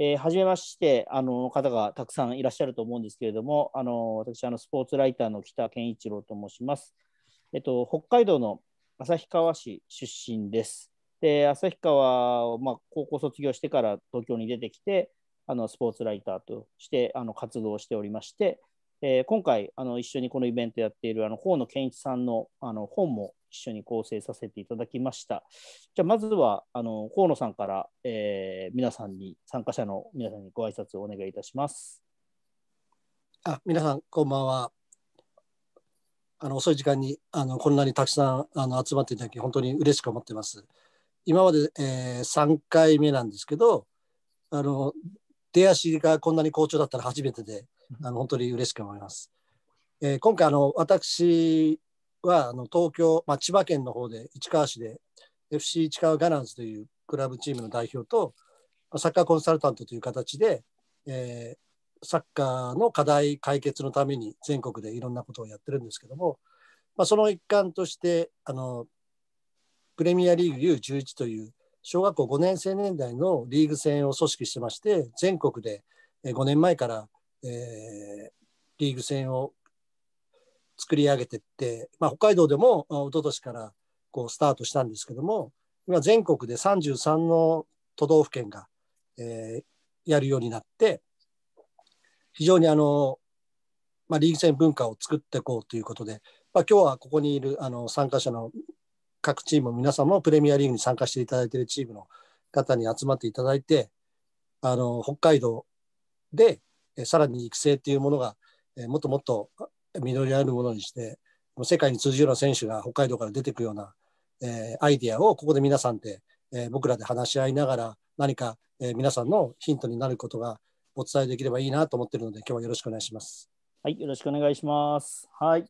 えー、初めましてあの方がたくさんいらっしゃると思うんですけれども、あの私あの、スポーツライターの北健一郎と申します。えっと、北海道の旭川市出身です。で、旭川を、まあ、高校卒業してから東京に出てきて、あのスポーツライターとしてあの活動をしておりまして、えー、今回あの、一緒にこのイベントやっているあの河野健一さんのあの本も一緒に構成させていただきました。じゃあ、まずは、あの、河野さんから、えー、皆さんに、参加者の皆さんにご挨拶をお願いいたします。あ、皆さん、こんばんは。あの、遅い時間に、あの、こんなにたくさん、あの、集まっていただき、本当に嬉しく思ってます。今まで、えー、3回目なんですけど、あの、出足がこんなに好調だったら初めてで、あの本当に嬉しく思います。えー、今回あの、私はあの東京、まあ、千葉県の方で市川市で FC 市川ガナンズというクラブチームの代表と、サッカーコンサルタントという形で、えー、サッカーの課題解決のために全国でいろんなことをやってるんですけども、まあ、その一環としてあのプレミアリーグ U11 という小学校5年生年代のリーグ戦を組織してまして全国で5年前から、えー、リーグ戦を作り上げてって、まあ、北海道でも一昨年からこうスタートしたんですけども、今全国で33の都道府県が、えー、やるようになって、非常にあの、まあ、リーグ戦文化を作っていこうということで、まあ、今日はここにいるあの参加者の各チーム皆さんもプレミアリーグに参加していただいているチームの方に集まっていただいて、あの北海道でさらに育成というものが、えもっともっと実りあるものにして、もう世界に通じるような選手が北海道から出てくるような、えー、アイディアをここで皆さんで、えー、僕らで話し合いながら何か、えー、皆さんのヒントになることがお伝えできればいいなと思っているので今日はよろしくお願いします。はい、よろしくお願いします。はい、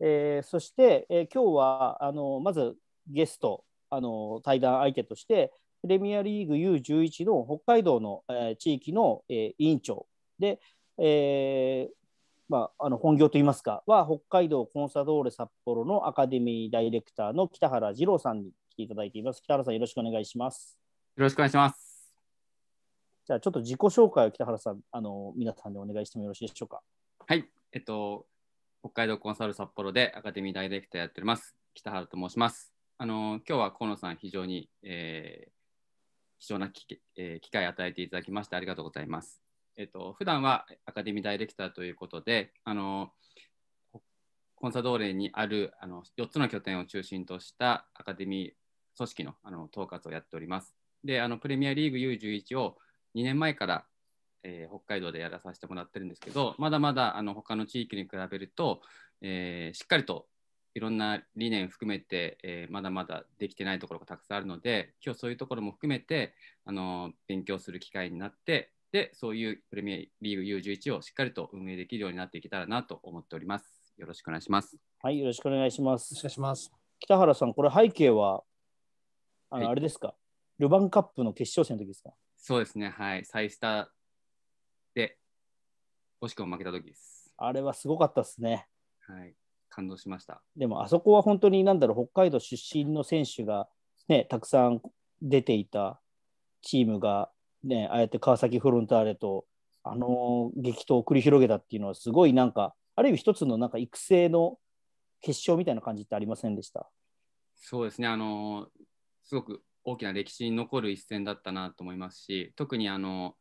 えー、そして、えー、今日はあのまずゲストあの対談相手としてプレミアリーグ U11 の北海道の、えー、地域の、えー、委員長で、えー、まあ、あの本業といいますかは北海道コンサドーレ札幌のアカデミーダイレクターの北原二郎さんに来ていただいています。北原さんよろしくお願いします。よろしくお願いします。じゃあちょっと自己紹介を北原さんあの皆さんでお願いしてもよろしいでしょうか。はい、えっと北海道コンサル札幌でアカデミーダイレクターやっております。北原と申します。あの今日は河野さん非常に、えー、貴重な機,、えー、機会与えていただきましてありがとうございます。えっと、普段はアカデミーダイレクターということで、あのコンサドーレにあるあの4つの拠点を中心としたアカデミー組織のあの統括をやっております。で、あのプレミアリーグ U11 を2年前から、えー、北海道でやらさせてもらってるんですけど、まだまだあの他の地域に比べると、えー、しっかりといろんな理念含めて、えー、まだまだできてないところがたくさんあるので、今日そういうところも含めてあの勉強する機会になって、で、そういうプレミアリーグ U11 をしっかりと運営できるようになっていけたらなと思っております。よろしくお願いします。はい、よろしくお願いします。し願します。北原さん、これ背景は、あの、あれですか、ルヴァンカップの決勝戦の時ですかそうですね、はい、再スターで、惜しくも負けた時です。あれはすごかったですね。はい、感動しました。でも、あそこは本当に、なんだろう、北海道出身の選手が、ね、たくさん出ていたチームがね、ああやって川崎フロンターレと、あの激闘を繰り広げたっていうのは、すごいなんか、ある意味一つのなんか育成の決勝みたいな感じってありませんでしたそうですね、あのすごく大きな歴史に残る一戦だったなと思いますし、特にあの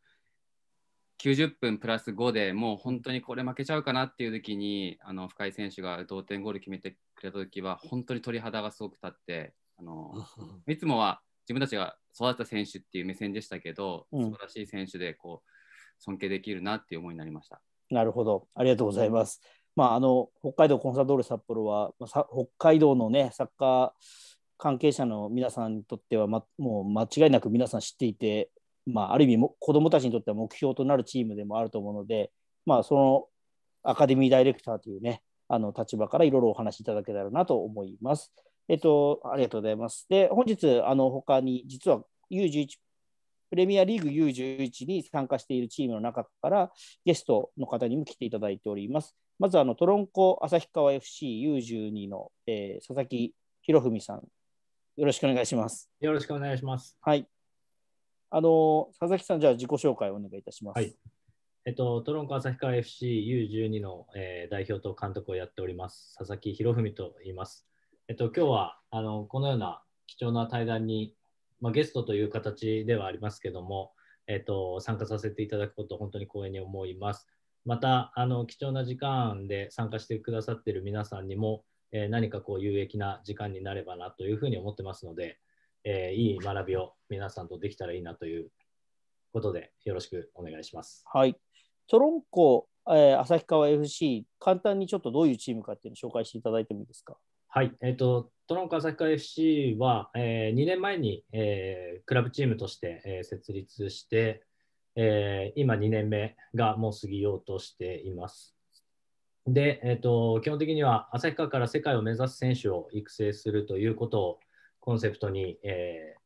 90分プラス5でもう本当にこれ負けちゃうかなっていう時にあの深井選手が同点ゴール決めてくれた時は本当に鳥肌がすごく立ってあの いつもは自分たちが育った選手っていう目線でしたけど、うん、素晴らしい選手でこう尊敬できるなっていう思いになりました。なるほど、ありがとうございます。うん、まあ、あの北海道コンサドーレ札幌は、まあ、北海道の、ね、サッカー関係者の皆さんにとっては、ま、もう間違いなく皆さん知っていて、まあ、ある意味も子どもたちにとっては目標となるチームでもあると思うので、まあ、そのアカデミーダイレクターというねあの立場からいろいろお話しいただけたらなと思います。えっと、ありがとうございます。で、本日、あの他に、実は U11、プレミアリーグ U11 に参加しているチームの中から、ゲストの方にも来ていただいております。まず、あのトロンコ旭川 FCU12 の、えー、佐々木博文さん、よろしくお願いします。よろしくお願いします。はい。あの佐々木さん、じゃあ自己紹介をお願いいたします。はいえっと、トロンコ旭川 FCU12 の、えー、代表と監督をやっております、佐々木博文と言います。えっと、今日はあのこのような貴重な対談に、まあ、ゲストという形ではありますけども、えっと、参加させていただくこと本当に光栄に思います。またあの貴重な時間で参加してくださっている皆さんにも、えー、何かこう有益な時間になればなというふうに思ってますので、えー、いい学びを皆さんとできたらいいなということでよろしくお願いします。はい、トロンコ、えー、旭川 FC 簡単にちょっとどういうチームかっていうのを紹介していただいてもいいですか。はい、えっ、ー、と、トロン川崎川 FC は、えー、2年前に、えー、クラブチームとして、えー、設立して、えー、今2年目がもう過ぎようとしています。で、えーと、基本的には旭川から世界を目指す選手を育成するということをコンセプトに、えー、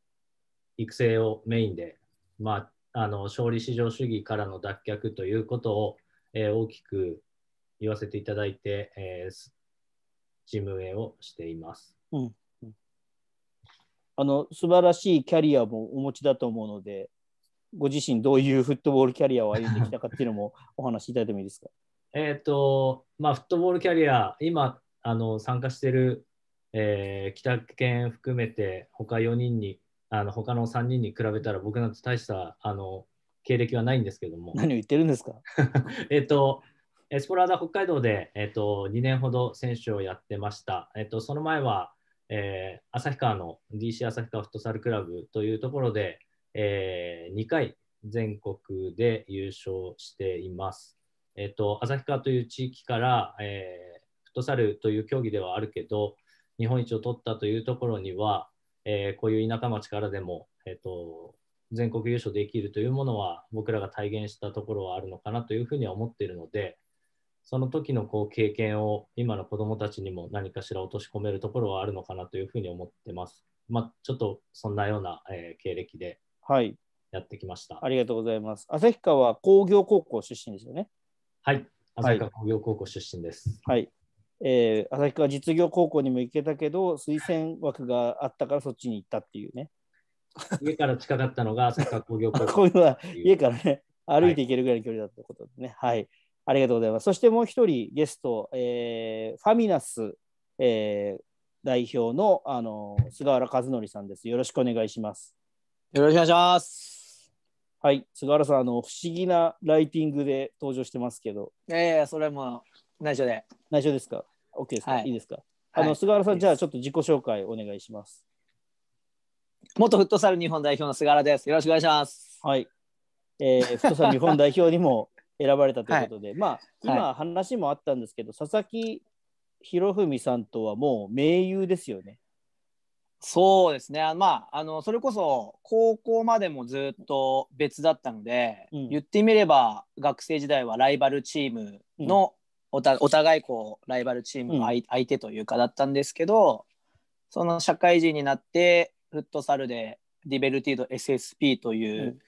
育成をメインで、まあ、あの勝利至上主義からの脱却ということを、えー、大きく言わせていただいて、えー、事務へをしています。うんあの素晴らしいキャリアもお持ちだと思うので、ご自身どういうフットボールキャリアを歩んできたかっていうのも お話しいただいてもいいですか。えっと、まあ、フットボールキャリア、今、あの参加してる、えー、北県含めて、他4人に、あの他の3人に比べたら、僕なんて大したあの経歴はないんですけども。何を言ってるんですか えっと、エスポラーダ北海道で、えっと、2年ほど選手をやってました。えっと、その前は、えー、旭川の DC 旭川フットサルクラブというところで、えー、2回全国で優勝しています。えっと、旭川という地域から、えー、フットサルという競技ではあるけど日本一を取ったというところには、えー、こういう田舎町からでも、えっと全国優勝できるというものは僕らが体現したところはあるのかなというふうには思っているので、その時のこう経験を今の子どもたちにも何かしら落とし込めるところはあるのかなというふうに思ってます。まあ、ちょっとそんなような、えー、経歴でやってきました、はい、ありがとうございます。旭川工業高校出身ですよね。はい、旭川工業高校出身です。はい、はいえー、旭川実業高校にも行けたけど推薦枠があったからそっちに行ったっていうね家から近かったのが旭川工業高校 家からね歩いて行けるぐらいの距離だったことですねはい、はいありがとうございます。そしてもう一人ゲスト、えー、ファミナス、えー、代表のあの菅原和則さんです。よろしくお願いします。よろしくお願いします。はい、菅原さん、あの不思議なライティングで登場してますけど。ええー、それも内緒で。内緒ですか。OK ですか、はい、いいですか。あの、はい、菅原さん、じゃあちょっと自己紹介お願いします。元フットサル日本代表の菅原です。よろしくお願いします。はい。えー、フットサル日本代表にも選ばれたということで、はい、まあ今話もあったんですけど、はい、佐々木博文さんとはもう盟友ですよね。そうですねまああのそれこそ高校までもずっと別だったので、うん、言ってみれば学生時代はライバルチームの、お互いこうライバルチームの相,、手というかだったんですけど、その社会人になってフットサルでディベルティード SSP という、うん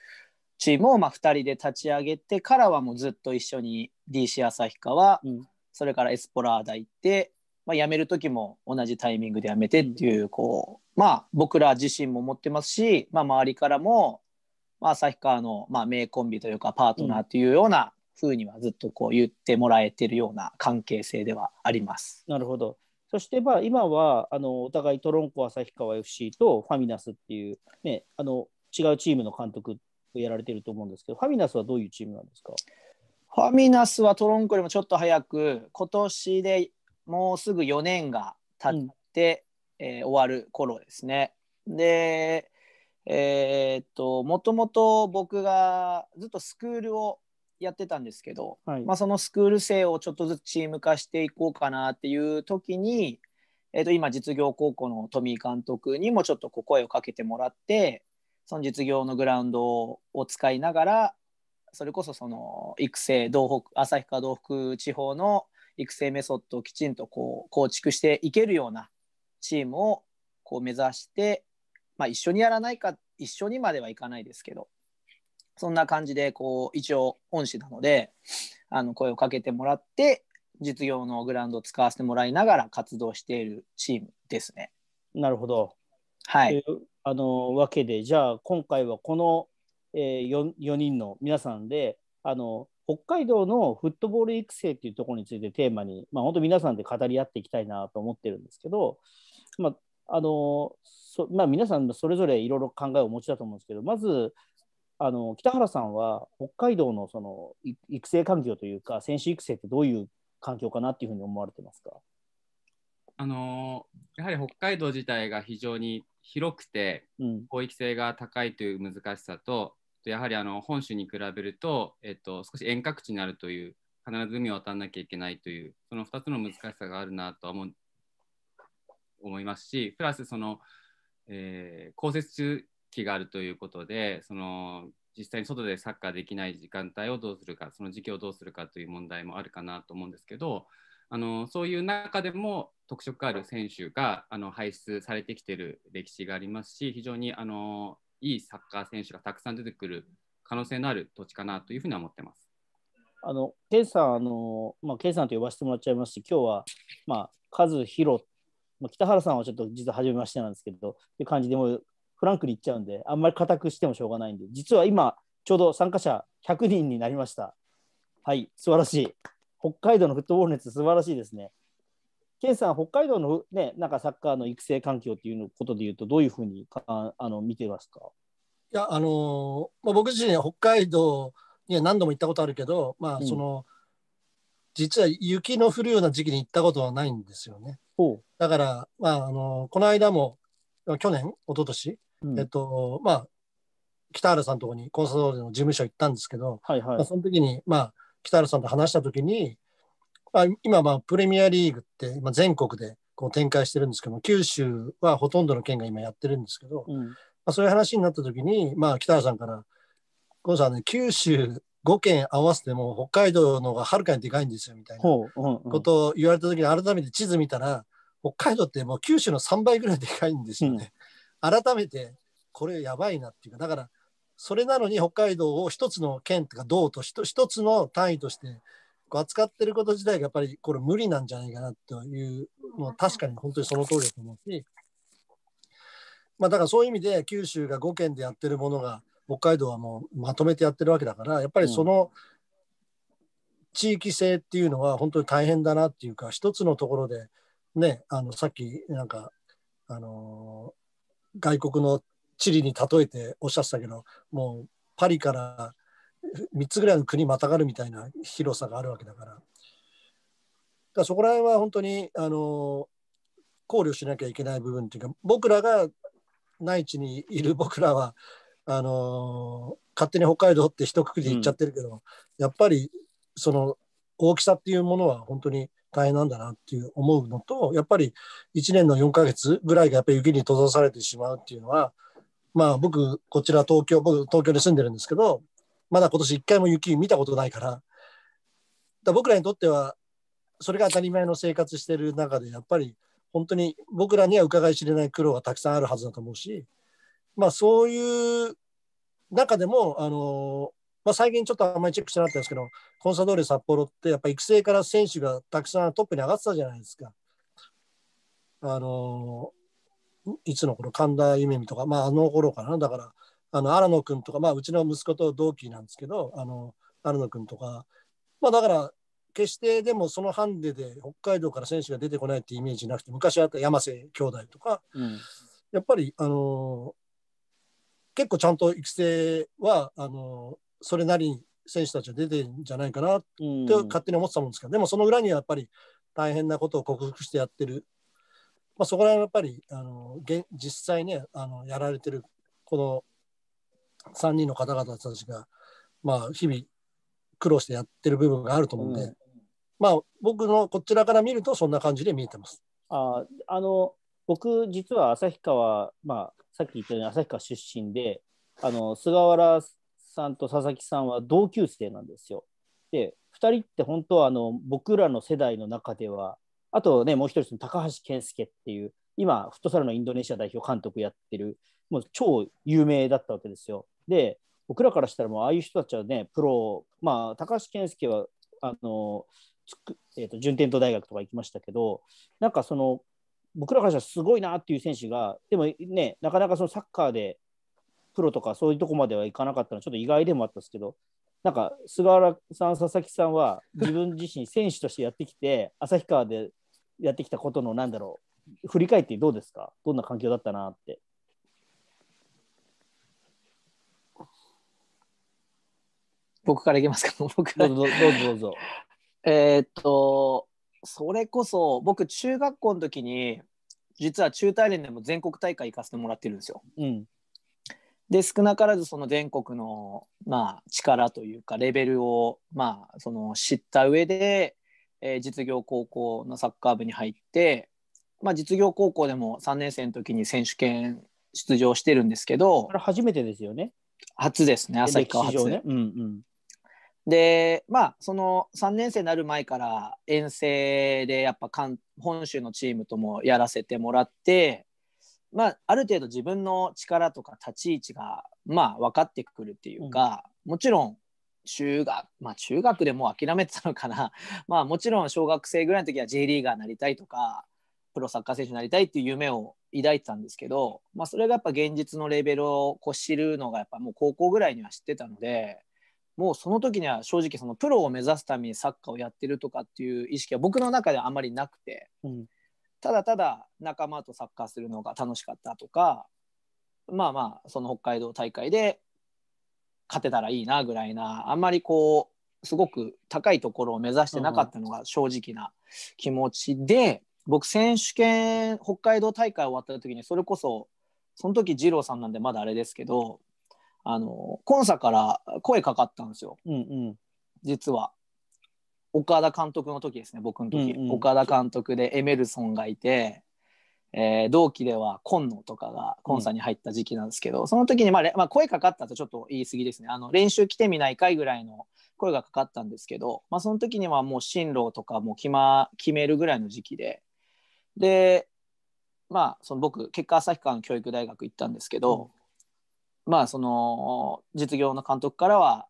チームをまあ2人で立ち上げてからはもうずっと一緒に DC 旭川、うん、それからエスポラーダ行って、まあ、辞める時も同じタイミングで辞めてっていうこう、まあ、僕ら自身も思ってますし、まあ、周りからも旭川のまあ名コンビというかパートナーというような風にはずっとこう言ってもらえてるような関係性ではあります。なるほどそしてまあ今はあのお互いトロンコ旭川 FC とファミナスっていう、ね、あの違うチームの監督やられてると思うんですけど、ファミナスはどういうチームなんですかファミナスはトロンコよりもちょっと早く、今年でもうすぐ4年が経って、うん、えー、終わる頃ですね。で、えー、っと、もともと僕がずっとスクールをやってたんですけど、はい、まあ、そのスクール生をちょっとずつチーム化していこうかなっていう時に、えー、と今実業高校のトミー監督にもちょっとこう声をかけてもらって、その実業のグラウンドを使いながらそれこそその育成東北旭川道北地方の育成メソッドをきちんとこう構築していけるようなチームをこう目指して、まあ、一緒にやらないか一緒にまではいかないですけどそんな感じでこう一応恩師なのであの声をかけてもらって実業のグラウンドを使わせてもらいながら活動しているチームですね。なるほど。はい、あのわけでじゃあ今回はこの、えー、4, 4人の皆さんであの北海道のフットボール育成っていうところについてテーマに、まあ、本当皆さんで語り合っていきたいなと思ってるんですけど、まああのそまあ、皆さんそれぞれいろいろ考えをお持ちだと思うんですけどまずあの北原さんは北海道のその育成環境というか選手育成ってどういう環境かなっていうふうに思われてますかあのやはり北海道自体が非常に広くて、広域性が高いという難しさと、うん、やはりあの本州に比べると、えっと、少し遠隔地になるという必ず海を渡らなきゃいけないというその2つの難しさがあるなとは思思いますしプラスその、えー、降雪中期があるということでその実際に外でサッカーできない時間帯をどうするかその時期をどうするかという問題もあるかなと思うんですけどあのそういう中でも特色ある選手があの輩出されてきている歴史がありますし非常にあのいいサッカー選手がたくさん出てくる可能性のある土地かなというふうに思ってます。あの、ケイさん、あの、まあ、ケイさんと呼ばせてもらっちゃいますし、今日は、まあ、カズヒロ、まあ、北原さんはちょっと実は初めましてなんですけど、って感じでもフランクにいっちゃうんで、あんまり固くしてもしょうがないんで、実は今、ちょうど参加者100人になりました。はい、素晴らしい。北海道のフットボール熱、素晴らしいですね。ケンさん、北海道の、ね、なんかサッカーの育成環境っていうことでいうと、どういうふうにあの見てますかいや、あのまあ、僕自身北海道には何度も行ったことあるけど、まあその、うん、実は雪の降るような時期に行ったことはないんですよね。だから、まああのこの間も去年、一昨年、うん、えっとまあ、北原さんのとこにコンサドーレの事務所行ったんですけど、はいはい、まあ、その時に、まあ、北原さんと話した時に、まあ、今まあプレミアリーグって今全国でこう展開してるんですけど九州はほとんどの県が今やってるんですけど、うん、まあ、そういう話になった時に、まあ、北原さんから「このさね九州5県合わせても北海道の方がはるかにでかいんですよ」みたいなことを言われた時に改めて地図見たら北海道ってもう九州の3倍ぐらいでかいんですよね。うん、改めてこれやばいなっていうかだからそれなのに北海道を一つの県とか道とし一つの単位として扱ってること自体がやっぱりこれ無理なんじゃないかなというのは確かに本当にその通りだと思うし、まあ、だからそういう意味で九州が5県でやってるものが北海道はもうまとめてやってるわけだからやっぱりその地域性っていうのは本当に大変だなっていうか一つのところでねあのさっきなんかあのー外国の地理に例えておっしゃってたけどもうパリから3つぐらいの国またがるみたいな広さがあるわけだからだそこら辺は本当にあの考慮しなきゃいけない部分っていうか僕らが内地にいる僕らはあの勝手に北海道って一括りで言っちゃってるけど、うん、やっぱりその大きさっていうものは本当に大変なんだなっていう思うのとやっぱり1年の4ヶ月ぐらいがやっぱり雪に閉ざされてしまうっていうのはまあ僕、こちら東京、僕東京で住んでるんですけど、まだ今年一回も雪見たことないから、だ僕らにとっては、それが当たり前の生活してる中で、やっぱり本当に僕らには伺い知れない苦労がたくさんあるはずだと思うし、まあそういう中でも、あの、まあ最近ちょっとあんまりチェックしてなかったんですけど、コンサドーレ札幌ってやっぱ育成から選手がたくさんトップに上がってたじゃないですか。あのいつの頃神田夢美とか、まあ、あの頃かなだからあの新野君とか、まあ、うちの息子と同期なんですけどあの新野君とか、まあ、だから決してでもそのハンデで北海道から選手が出てこないってイメージなくて昔あった山瀬兄弟とか、うん、やっぱりあの結構ちゃんと育成はあのそれなりに選手たちは出てるんじゃないかなって勝手に思ってたもんですけど、うん、でもその裏にはやっぱり大変なことを克服してやってるまあ、そこら辺はやっぱりあの現実際ねあのやられてるこの3人の方々たちが、まあ、日々苦労してやってる部分があると思うんで、うん、まあ僕のこちらから見るとそんな感じで見えてます。ああの僕実は旭川、まあ、さっき言ったように旭川出身であの菅原さんと佐々木さんは同級生なんですよ。で2人って本当はあの僕らの世代の中ではあとね、もう一人、高橋健介っていう、今、フットサルのインドネシア代表監督やってる、もう超有名だったわけですよ。で、僕らからしたら、もうああいう人たちはね、プロ、まあ、高橋健介は、あの、つくえーと、順天堂大学とか行きましたけど、なんかその、僕らからしたらすごいなっていう選手が、でもね、なかなかそのサッカーでプロとかそういうとこまではいかなかったのはちょっと意外でもあったんですけど、なんか菅原さん、佐々木さんは自分自身選手としてやってきて、旭川でやってきたことのなんだろう振り返ってどうですかどんな環境だったなって僕からいきますか 僕どうぞどうぞどうぞえっとそれこそ僕中学校の時に実は中大連でも全国大会行かせてもらってるんですよ。うん、で少なからずその全国の、まあ、力というかレベルを、まあ、その知った上でえー、実業高校のサッカー部に入って、まあ、実業高校でも3年生の時に選手権出場してるんですけど初めてですよね初ですね旭川初、ね、うんうん、でまあその3年生になる前から遠征でやっぱ本州のチームともやらせてもらってまあ、ある程度自分の力とか立ち位置が、まあ、分かってくるっていうか、うん、もちろん中学、まあ中学でもう諦めてたのかな。まあもちろん小学生ぐらいの時は J リーガーになりたいとか、プロサッカー選手になりたいっていう夢を抱いてたんですけど、まあそれがやっぱ現実のレベルをこう知るのがやっぱもう高校ぐらいには知ってたので、もうその時には正直そのプロを目指すためにサッカーをやってるとかっていう意識は僕の中ではあまりなくて、うん、ただただ仲間とサッカーするのが楽しかったとかまあまあその北海道大会で勝てたらいいなぐらいなあんまりこうすごく高いところを目指してなかったのが正直な気持ちで、うん、僕選手権北海道大会終わった時にそれこそその時二郎さんなんでまだあれですけどあの今サから声かかったんですよ、うんうん、実は。岡田監督の時ですね僕の時、うんうん、岡田監督でエメルソンがいてえー、同期では今野とかがコンサに入った時期なんですけど、うん、その時に、まあ、まあ声かかったとちょっと言い過ぎですねあの練習来てみないかいぐらいの声がかかったんですけど、まあ、その時にはもう進路とかも決,、ま、決めるぐらいの時期ででまあその僕結果旭川の教育大学行ったんですけど、うん、まあその実業の監督からは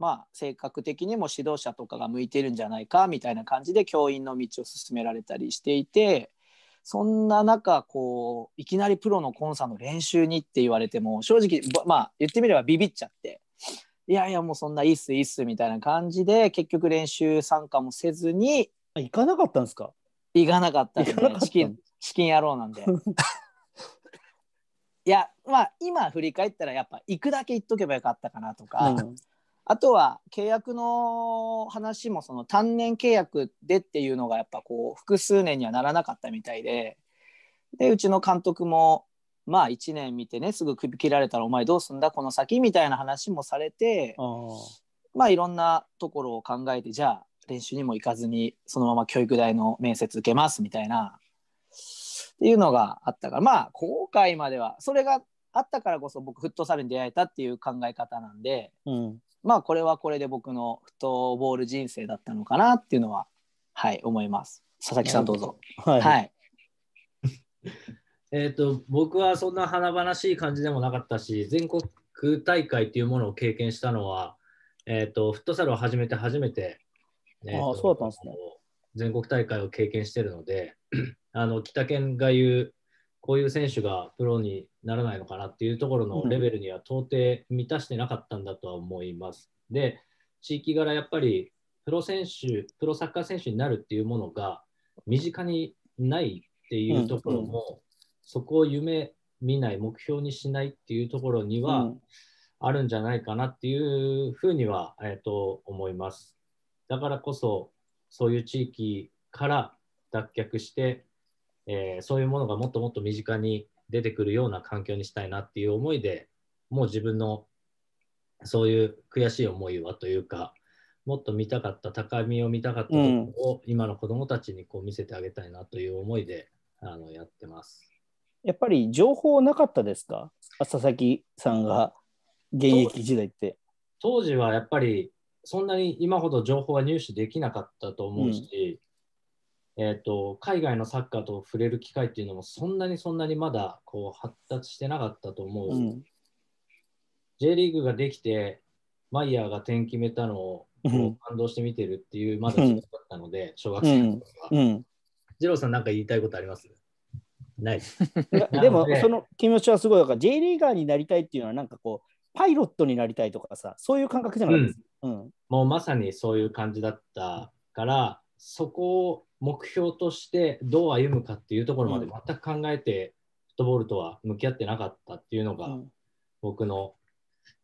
まあ性格的にも指導者とかが向いてるんじゃないかみたいな感じで教員の道を進められたりしていて。そんな中こういきなりプロのコンサの練習にって言われても正直まあ言ってみればビビっちゃっていやいやもうそんないいっすいいっすみたいな感じで結局練習参加もせずに行かなかったんですか行かなかったんでチキンチキン野郎なんで。いやまあ今振り返ったらやっぱ行くだけ行っとけばよかったかなとか、うん、あとは契約の話もその単年契約でっていうのがやっぱこう複数年にはならなかったみたいででうちの監督もまあ1年見てねすぐ首切られたらお前どうすんだこの先みたいな話もされてまあいろんなところを考えてじゃあ練習にも行かずにそのまま教育大の面接受けますみたいなっていうのがあったからまあ後悔まではそれがあったからこそ僕フットサルに出会えたっていう考え方なんで、うん、まあこれはこれで僕のフットボール人生だったのかなっていうのははい思います佐々木さんどうぞはい、はい、えっと僕はそんな華々しい感じでもなかったし全国大会っていうものを経験したのはえっ、ー、とフットサルを始めて初めて、全国大会を経験してるので あの北県が言うこういう選手がプロにならないのかなっていうところのレベルには到底満たしてなかったんだとは思います。で、地域柄やっぱりプロ選手、プロサッカー選手になるっていうものが身近にないっていうところも、うんうん、そこを夢見ない、目標にしないっていうところには、あるんじゃないかなっていうふうには、えー、と思います。だからこそ、そういう地域から脱却して、えー、そういうものがもっともっと身近に出てくるような環境にしたいなっていう思いでもう自分のそういう悔しい思いはというかもっと見たかった高みを見たかったころを今の子どもたちにこう見せてあげたいなという思いで、うん、あのやってます。やっぱり情報なかったですか佐々木さんが現役時代って。当時はやっぱりそんなに今ほど情報は入手できなかったと思うし、えーと、海外のサッカーと触れる機会っていうのもそんなにそんなにまだこう発達してなかったと思う、うん、J リーグができてマイヤーが点決めたのを感動して見てるっていうまだ時だったので、うん、小学生の時は。うんうん郎さん、何か言いたいことありますないでも、その気持ちはすごい。だから、J リーガーになりたいっていうのは、なんかこう、パイロットになりたいとかさ、そういう感覚じゃないですか、うんうん、もうまさにそういう感じだったから、そこ目標としてどう歩むかっていうところまで全く考えて、フットボールとは向き合ってなかったっていうのが、僕の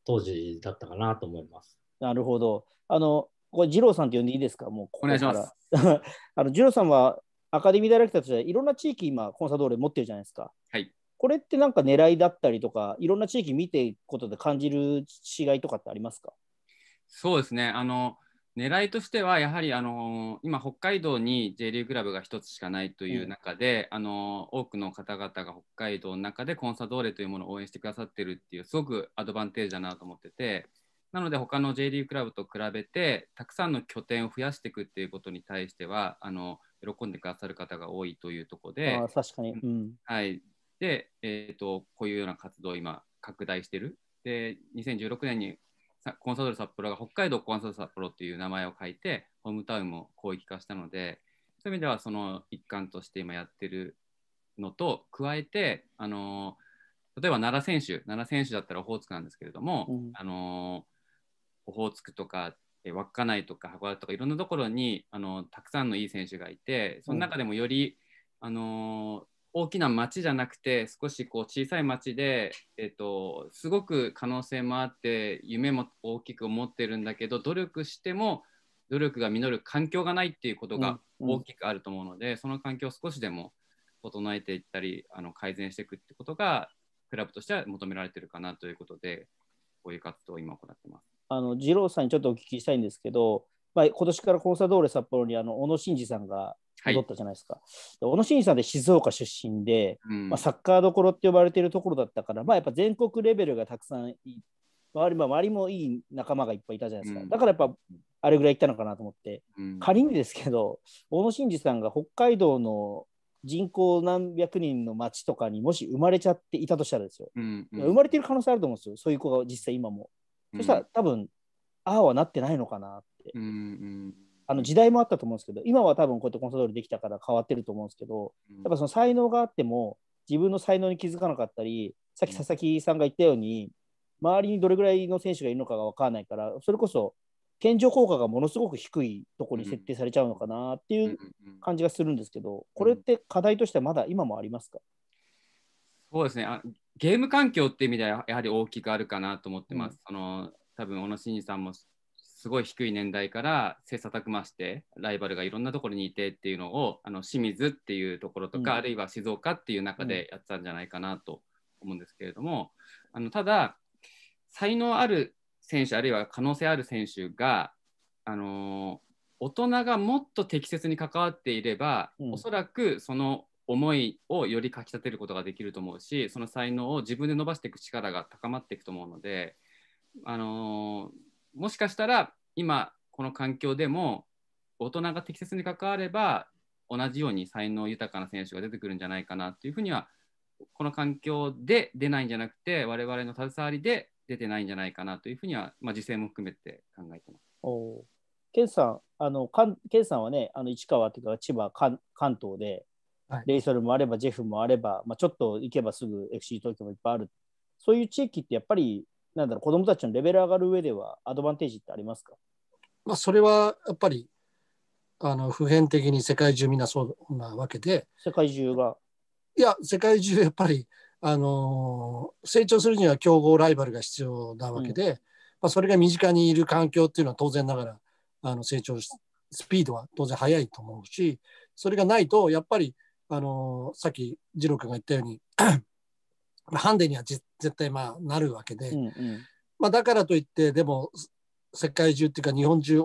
当時だったかなと思います。なるほど。あの、これ、二郎さんって呼んでいいですかもうここお願いします。あの、二郎さんはアカデミーダイレクターとしていろんな地域今、コンサドーレ持ってるじゃないですか。はい。これってなんか狙いだったりとか、いろんな地域見ていくことで感じる違いとかってありますかそうですね。あの、狙いとしてはやはりあの今北海道に J リーグクラブが1つしかないという中で、うん、あの多くの方々が北海道の中でコンサドーレというものを応援してくださってるっていうすごくアドバンテージだなと思っててなので他の J リーグクラブと比べてたくさんの拠点を増やしていくっていうことに対してはあの喜んでくださる方が多いというところで確かに、うん、はいでえーと、とこういうような活動を今拡大してるで2016年にコンサドル札幌が北海道コンサドル札幌っていう名前を書いてホームタウンも広域化したのでそういう意味ではその一環として今やってるのと加えてあの例えば奈良選手奈良選手だったらオホーツクなんですけれども、うん、あのオホーツクとか稚内とか函館とかいろんなところにあのたくさんのいい選手がいてその中でもより、うん、あの大きな町じゃなくて少しこう小さい町で、えっと、すごく可能性もあって夢も大きく思ってるんだけど努力しても努力が実る環境がないっていうことが大きくあると思うので、うんうん、その環境を少しでも整えていったりあの改善していくってことがクラブとしては求められてるかなということでこういう活動を今行ってます。あの二郎さんにちょっとお聞きしたいんですけど、まあ、今年からコンサドーレ札幌にあの小野伸二さんが戻ったじゃないですか。はい、小野伸二さんって静岡出身で、うん、まあ、サッカーどころって呼ばれてるところだったから、まあ、やっぱ全国レベルがたくさん周り周りもいい仲間がいっぱいいたじゃないですか。うん、だからやっぱあれぐらい行ったのかなと思って、うん、仮にですけど小野伸二さんが北海道の人口何百人の町とかにもし生まれちゃっていたとしたらですよ、うんうん、生まれてる可能性あると思うんですよそういう子が実際今も。そしたら多分、ああはなってないのかなって。うんうんあの時代もあったと思うんですけど今は多分こうやってコンサドールできたから変わってると思うんですけどやっぱその才能があっても自分の才能に気づかなかったりさっき佐々木さんが言ったように周りにどれぐらいの選手がいるのかが分からないからそれこそ健常効果がものすごく低いところに設定されちゃうのかなっていう感じがするんですけどこれって課題としてはまだ今もありますかそうですねあゲーム環境って意味ではやはり大きくあるかなと思ってます。うん、その多分小野伸二さんもすごい低い年代から切磋琢磨してライバルがいろんなところにいてっていうのをあの清水っていうところとか、うん、あるいは静岡っていう中でやってたんじゃないかなと思うんですけれども、あのただ才能ある選手あるいは可能性ある選手が、あの大人がもっと適切に関わっていれば、うん、おそらくその思いをよりかきたてることができると思うしその才能を自分で伸ばしていく力が高まっていくと思うので、あのーもしかしたら今この環境でも大人が適切に関われば同じように才能豊かな選手が出てくるんじゃないかなというふうにはこの環境で出ないんじゃなくて我々の携わりで出てないんじゃないかなというふうには、まあ、時勢も含めて考えてます。おケンさんあのかんケンさんはねあの市川というか千葉関関東で、はい、レイソルもあればジェフもあれば、まあ、ちょっと行けばすぐ FC 東京もいっぱいあるそういう地域ってやっぱりなんだろう、子供たちのレベル上がる上では、アドバンテージってありますかまあ、それはやっぱり、あの、普遍的に世界中みんなそうなわけで。世界中が。いや、世界中やっぱり、あの成長するには競合ライバルが必要なわけで、うん、まあ、それが身近にいる環境っていうのは当然ながら、あの、成長スピードは当然速いと思うし、それがないと、やっぱり、あのさっき、次郎君が言ったようにハンデには絶対まあなるわけで、うんうん、まあ、だからといってでも世界中っていうか日本中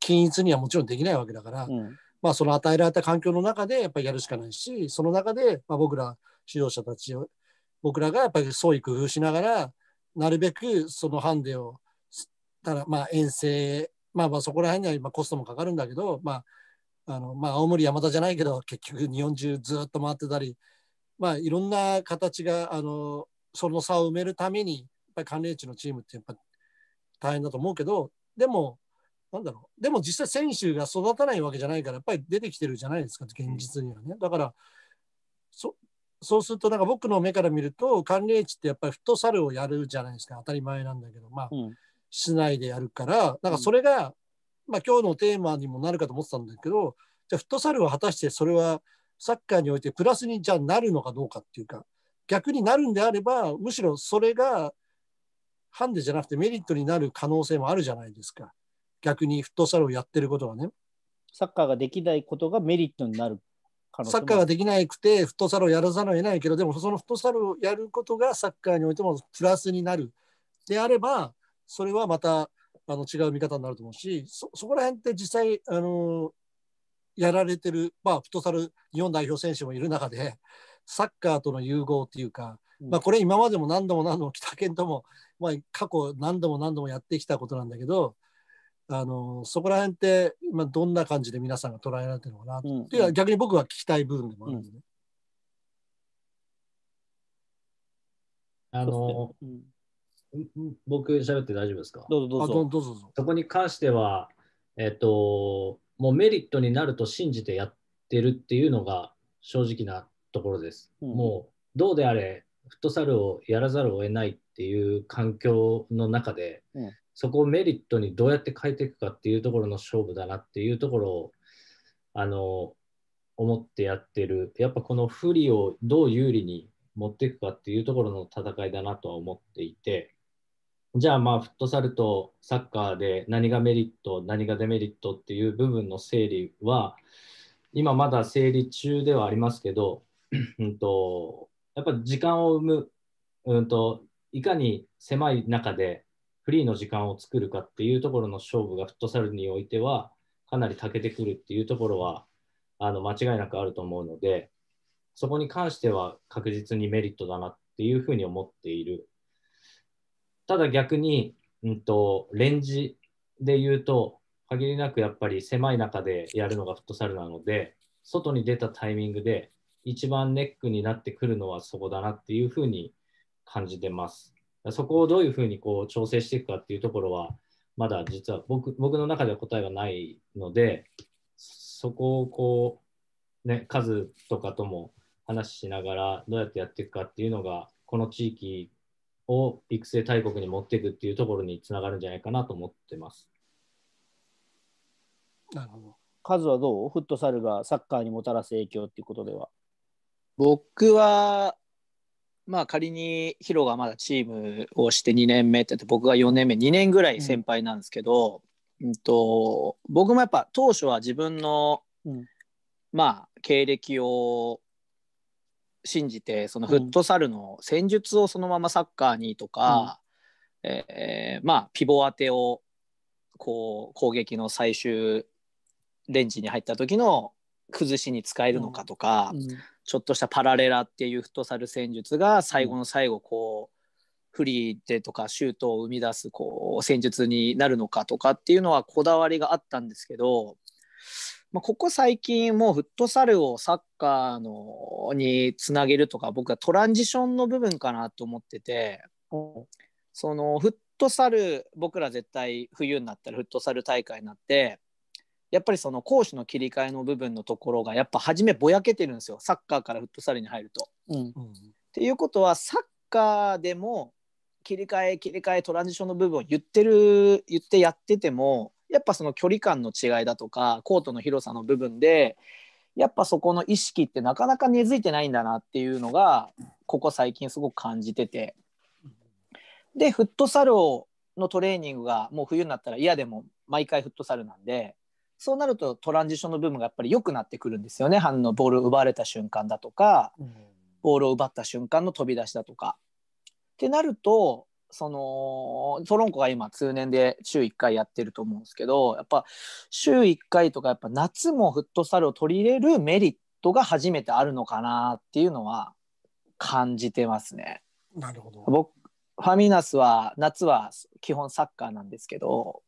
均一にはもちろんできないわけだから、うん、まあ、その与えられた環境の中でやっぱりやるしかないしその中でまあ僕ら指導者たちを僕らがやっぱり創意工夫しながらなるべくそのハンデをただまあ遠征、まあ、まあそこら辺にはあコストもかかるんだけど、まああのまあ、青森山田じゃないけど結局日本中ずっと回ってたり。まあ、いろんな形が、あの、その差を埋めるために、やっぱり寒冷地のチームってやっぱ大変だと思うけど、でも、なんだろう。でも実際選手が育たないわけじゃないから、やっぱり出てきてるじゃないですか、現実にはね。だから、そそうすると、なんか僕の目から見ると、寒冷地ってやっぱりフットサルをやるじゃないですか、当たり前なんだけど、まあ、うん、室内でやるから、なんかそれが、うん、まあ今日のテーマにもなるかと思ってたんだけど、じゃあフットサルは果たしてそれはサッカーにおいてプラスにじゃあなるのかどうかっていうか、逆になるんであれば、むしろそれがハンデじゃなくてメリットになる可能性もあるじゃないですか。逆にフットサルをやってることはね。サッカーができないことがメリットになる可能性サッカーができなくて、フットサルをやらざるを得ないけど、でもそのフットサルをやることがサッカーにおいてもプラスになるであれば、それはまたあの違う見方になると思うし、そこら辺って実際、あのやられてる、まあ、フットサル日本代表選手もいる中で、サッカーとの融合っていうか、まあ、これ今までも何度も何度も北県とも、まあ、過去何度も何度もやってきたことなんだけど、あのそこら辺って今どんな感じで皆さんが捉えられてるのかな、うん、っていうのは逆に僕は聞きたい部分でもあるんですね。うん、あの、うん、僕喋って大丈夫ですかどうぞどうぞ。そこに関しては、えっと、もうメリットになると信じてやってるっていうのが正直なところです。うん、もうどうであれフットサルをやらざるを得ないっていう環境の中で、うん、そこをメリットにどうやって変えていくかっていうところの勝負だなっていうところをあの思ってやってるやっぱこの不利をどう有利に持っていくかっていうところの戦いだなとは思っていてじゃあまあフットサルとサッカーで何がメリット何がデメリットっていう部分の整理は今まだ整理中ではありますけど、うんと、やっぱ時間を生む、うんと、いかに狭い中でフリーの時間を作るかっていうところの勝負がフットサルにおいてはかなり欠けてくるっていうところはあの間違いなくあると思うのでそこに関しては確実にメリットだなっていうふうに思っているただ逆に、うんと、レンジで言うと、限りなくやっぱり狭い中でやるのがフットサルなので、外に出たタイミングで、一番ネックになってくるのはそこだなっていうふうに感じてます。そこをどういうふうにこう調整していくかっていうところは、まだ実は僕僕の中では答えがないので、そこをこう、ね、数とかとも話ししながら、どうやってやっていくかっていうのが、この地域を育成大国に持っていくっていうところにつながるんじゃないかなと思ってます。なるほど。カズはどうフットサルがサッカーにもたらす影響っていうことでは。僕は、まあ仮にヒロがまだチームをして2年目ってって僕が4年目2年ぐらい先輩なんですけど、うん、うん、と僕もやっぱ当初は自分の、うん、まあ経歴を信じてそのフットサルの戦術をそのままサッカーにとか、うん、えー、まあ、ピボ当てをこう攻撃の最終レンジに入った時の崩しに使えるのかとか、うんうん、ちょっとしたパラレラっていうフットサル戦術が最後の最後こう、フリーでとかシュートを生み出すこう戦術になるのかとかっていうのはこだわりがあったんですけどまあ、ここ最近もうフットサルをサッカーのにつなげるとか僕はトランジションの部分かなと思っててそのフットサル僕ら絶対冬になったらフットサル大会になってやっぱりその攻守の切り替えの部分のところがやっぱ初めぼやけてるんですよサッカーからフットサルに入ると。うん、っていうことはサッカーでも切り替え切り替えトランジションの部分を言ってる言ってやっててもやっぱその距離感の違いだとかコートの広さの部分でやっぱそこの意識ってなかなか根付いてないんだなっていうのがここ最近すごく感じててでフットサルをのトレーニングがもう冬になったら嫌でも毎回フットサルなんでそうなるとトランジションの部分がやっぱり良くなってくるんですよね反のボールを奪われた瞬間だとか、ボールを奪った瞬間の飛び出しだとか。ってなるとそのトロンコが今通年で週1回やってると思うんですけどやっぱ週1回とかやっぱ夏もフットサルを取り入れるメリットが初めてあるのかなっていうのは感じてますね。なるほど僕ファミナスは夏は基本サッカーなんですけど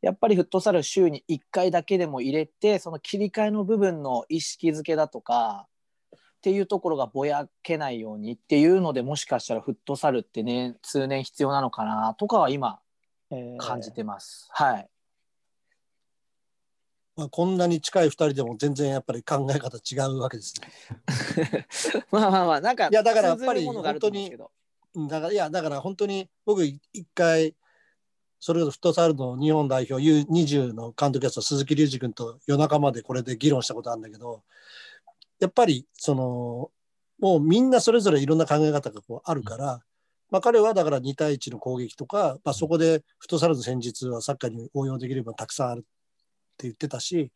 やっぱりフットサル週に1回だけでも入れてその切り替えの部分の意識づけだとかっていうところがぼやけないようにっていうのでもしかしたらフットサルってね通年必要なのかなとかは今感じてます。えー、はいまあ、こんなに近い2人でも全然やっぱり考え方違うわけですね。まあまあまあなんかいやだからやっぱり本当にだからいやだから本当に僕一回それこそフットサルの日本代表 U20 の監督やつ鈴木隆二君と夜中までこれで議論したことあるんだけどやっぱりそのもうみんなそれぞれいろんな考え方がこうあるから、まあ、彼はだから2対1の攻撃とか、まあ、そこでフットサルの戦術はサッカーに応用できればたくさんあるって言ってたし、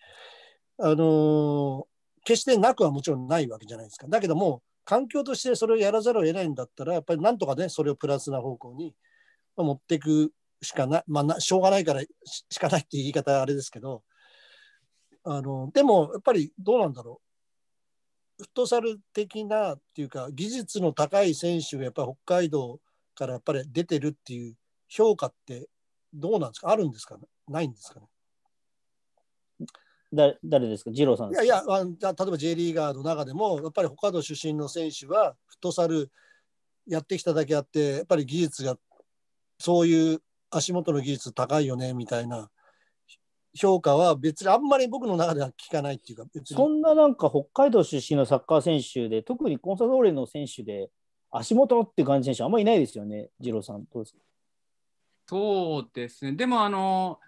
あの決してなくはもちろんないわけじゃないですか。だけども環境としてそれをやらざるを得ないんだったらやっぱりなんとかねそれをプラスな方向に持っていくしかない、まあ、しょうがないからしかないっていう言い方はあれですけどあのでもやっぱりどうなんだろう。フットサル的なっていうか技術の高い選手がやっぱり北海道からやっぱり出てるっていう評価ってどうなんですかあるんですか、ね、ないんですかね誰ですか二郎さんいやいや例えば J リーガーの中でも、やっぱり北海道出身の選手は、フットサルやってきただけあって、やっぱり技術が、そういう足元の技術高いよねみたいな評価は別にあんまり僕の中では聞かないっていうか別にそんななんか北海道出身のサッカー選手で特にコンサドーレの選手で足元って感じ選手あんまりいないですよね二郎さんどうですかそうですねでもあの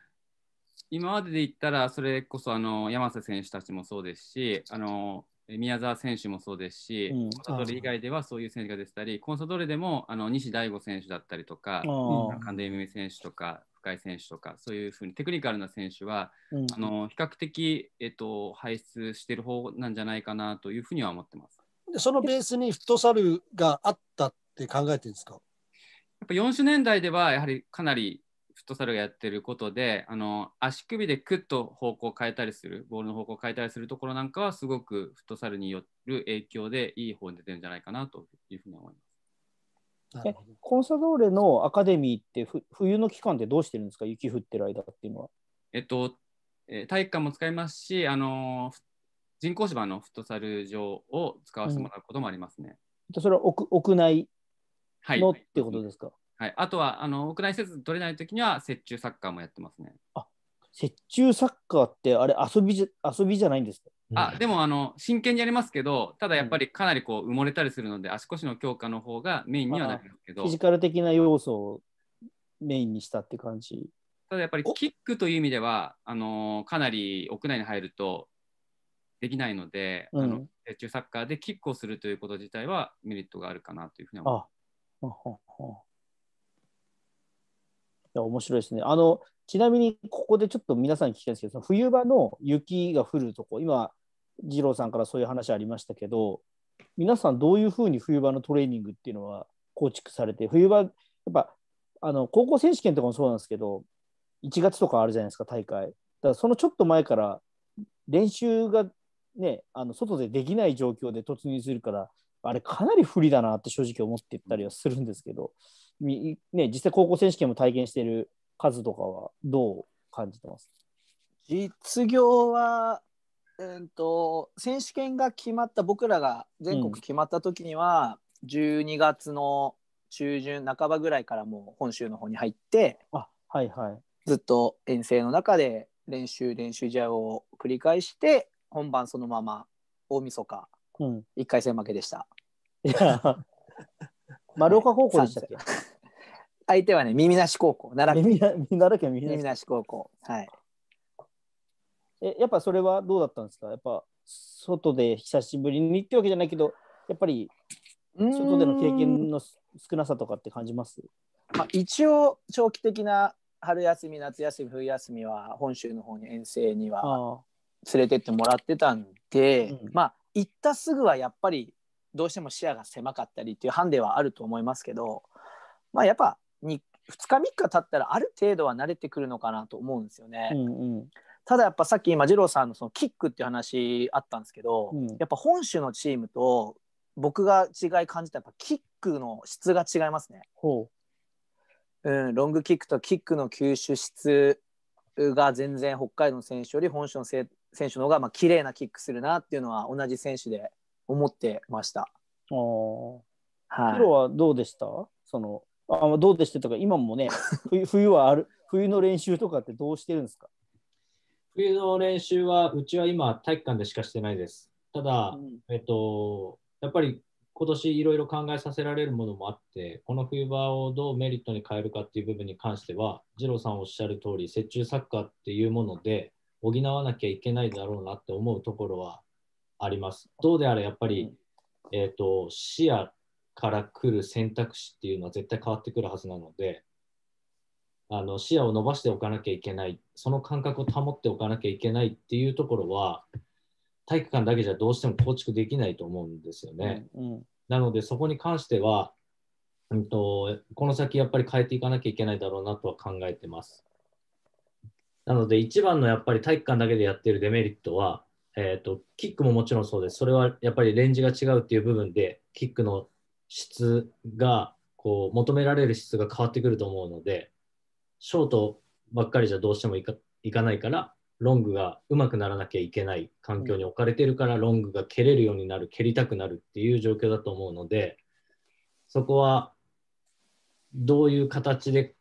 今までで言ったらそれこそあの山瀬選手たちもそうですしあの宮沢選手もそうですし、うん、コンサドレ以外ではそういう選手が出てたり、コンサドーレでもあの西大悟選手だったりとか、神田由美選手とか、深井選手とか、そういうふうにテクニカルな選手は、うん、あの比較的、えっと、輩出してる方なんじゃないかなというふうには思ってます。そのベースにフットサルがあったって考えてるんですかやっぱ4種年代ではやはりかなりトサルがやってることであの足首でクッと方向を変えたりするボールの方向を変えたりするところなんかはすごくフットサルによる影響でいい方に出てるんじゃないかなというふうに思います。えコンサドーレのアカデミーってふ冬の期間ってどうしてるんですか雪降ってる間っていうのは。えっと、え体育館も使いますし、あの人工芝のフットサル場を使わせてもらうこともありますね。うん、それは屋屋内のってことですか、はい、はい、あとはあの屋内施設取れないときには雪中サッカーもやってますね。あ雪中サッカーってあれ遊びじゃ遊びじゃないんですかあでもあの真剣にやりますけどただやっぱりかなりこう埋もれたりするので、足腰の強化の方がメインにはなるますけどフィジカル的な要素をメインにしたって感じただやっぱりキックという意味ではあのかなり屋内に入るとできないので、うん、あの雪中サッカーでキックをするということ自体はメリットがあるかなというふうに思います。あや面白いですね。あのちなみにここでちょっと皆さんに聞きたいんですけど、その冬場の雪が降るとこ、今、二郎さんからそういう話ありましたけど、皆さんどういうふうに冬場のトレーニングっていうのは構築されて、冬場、やっぱあの高校選手権とかもそうなんですけど、1月とかあるじゃないですか、大会。だからそのちょっと前から練習がね、あの外でできない状況で突入するから、あれかなり不利だなって正直思ってたりはするんですけど、ね、実際高校選手権も体験している数とかはどう感じてます実業は、うん、と、選手権が決まった僕らが全国決まった時には、うん、12月の中旬半ばぐらいからもう本州の方に入ってあ、はいはい、ずっと遠征の中で練習練習試合を繰り返して本番そのまま大晦日、うん、1回戦負けでした。いや 丸岡高校でしたっけ相手はね、耳なし高校、奈良県。耳な し耳なし高校。はい。え、やっぱそれはどうだったんですかやっぱ外で久しぶりにってわけじゃないけど、やっぱり外での経験の少なさとかって感じますまあ、一応、長期的な春休み、夏休み、冬休みは本州の方に遠征には連れてってもらってたんで、うん、まあ、行ったすぐはやっぱりどうしても視野が狭かったりっていうハンデはあると思いますけど、まあ、やっぱに2日3日経ったらある程度は慣れてくるのかなと思うんですよね。うんうん、ただやっぱさっき今二郎さんのそのキックっていう話あったんですけど、うん、やっぱ本州のチームと僕が違い感じたやっぱキックの質が違いますね。ううん、ロングキックとキックの吸収質が全然北海道の選手より本州の選手の方がまあ綺麗なキックするなっていうのは同じ選手で思ってました。はい、プロはどうでしたそのあどうでしたとか、今もね、冬 冬はある冬の練習とかってどうしてるんですか冬の練習は、うちは今、体育館でしかしてないです。ただ、うん、えっと、やっぱり今年いろいろ考えさせられるものもあって、この冬場をどうメリットに変えるかっていう部分に関しては、二郎さんおっしゃる通り、雪中サッカーっていうもので補わなきゃいけないだろうなって思うところはあります。どうであれ、やっぱり、うん、えっと、視野から来る選択肢っていうのは絶対変わってくるはずなのであの視野を伸ばしておかなきゃいけないその感覚を保っておかなきゃいけないっていうところは体育館だけじゃどうしても構築できないと思うんですよね。うんうん、なのでそこに関しては、うんと、この先やっぱり変えていかなきゃいけないだろうなとは考えてます。なので一番のやっぱり体育館だけでやってるデメリットは、えーとキックももちろんそうです。それはやっぱりレンジが違うっていう部分でキックの質がこう求められる質が変わってくると思うのでショートばっかりじゃどうしてもいかいかないからロングがうまくならなきゃいけない環境に置かれてるから、ロングが蹴れるようになる蹴りたくなるっていう状況だと思うのでそこはどういう形で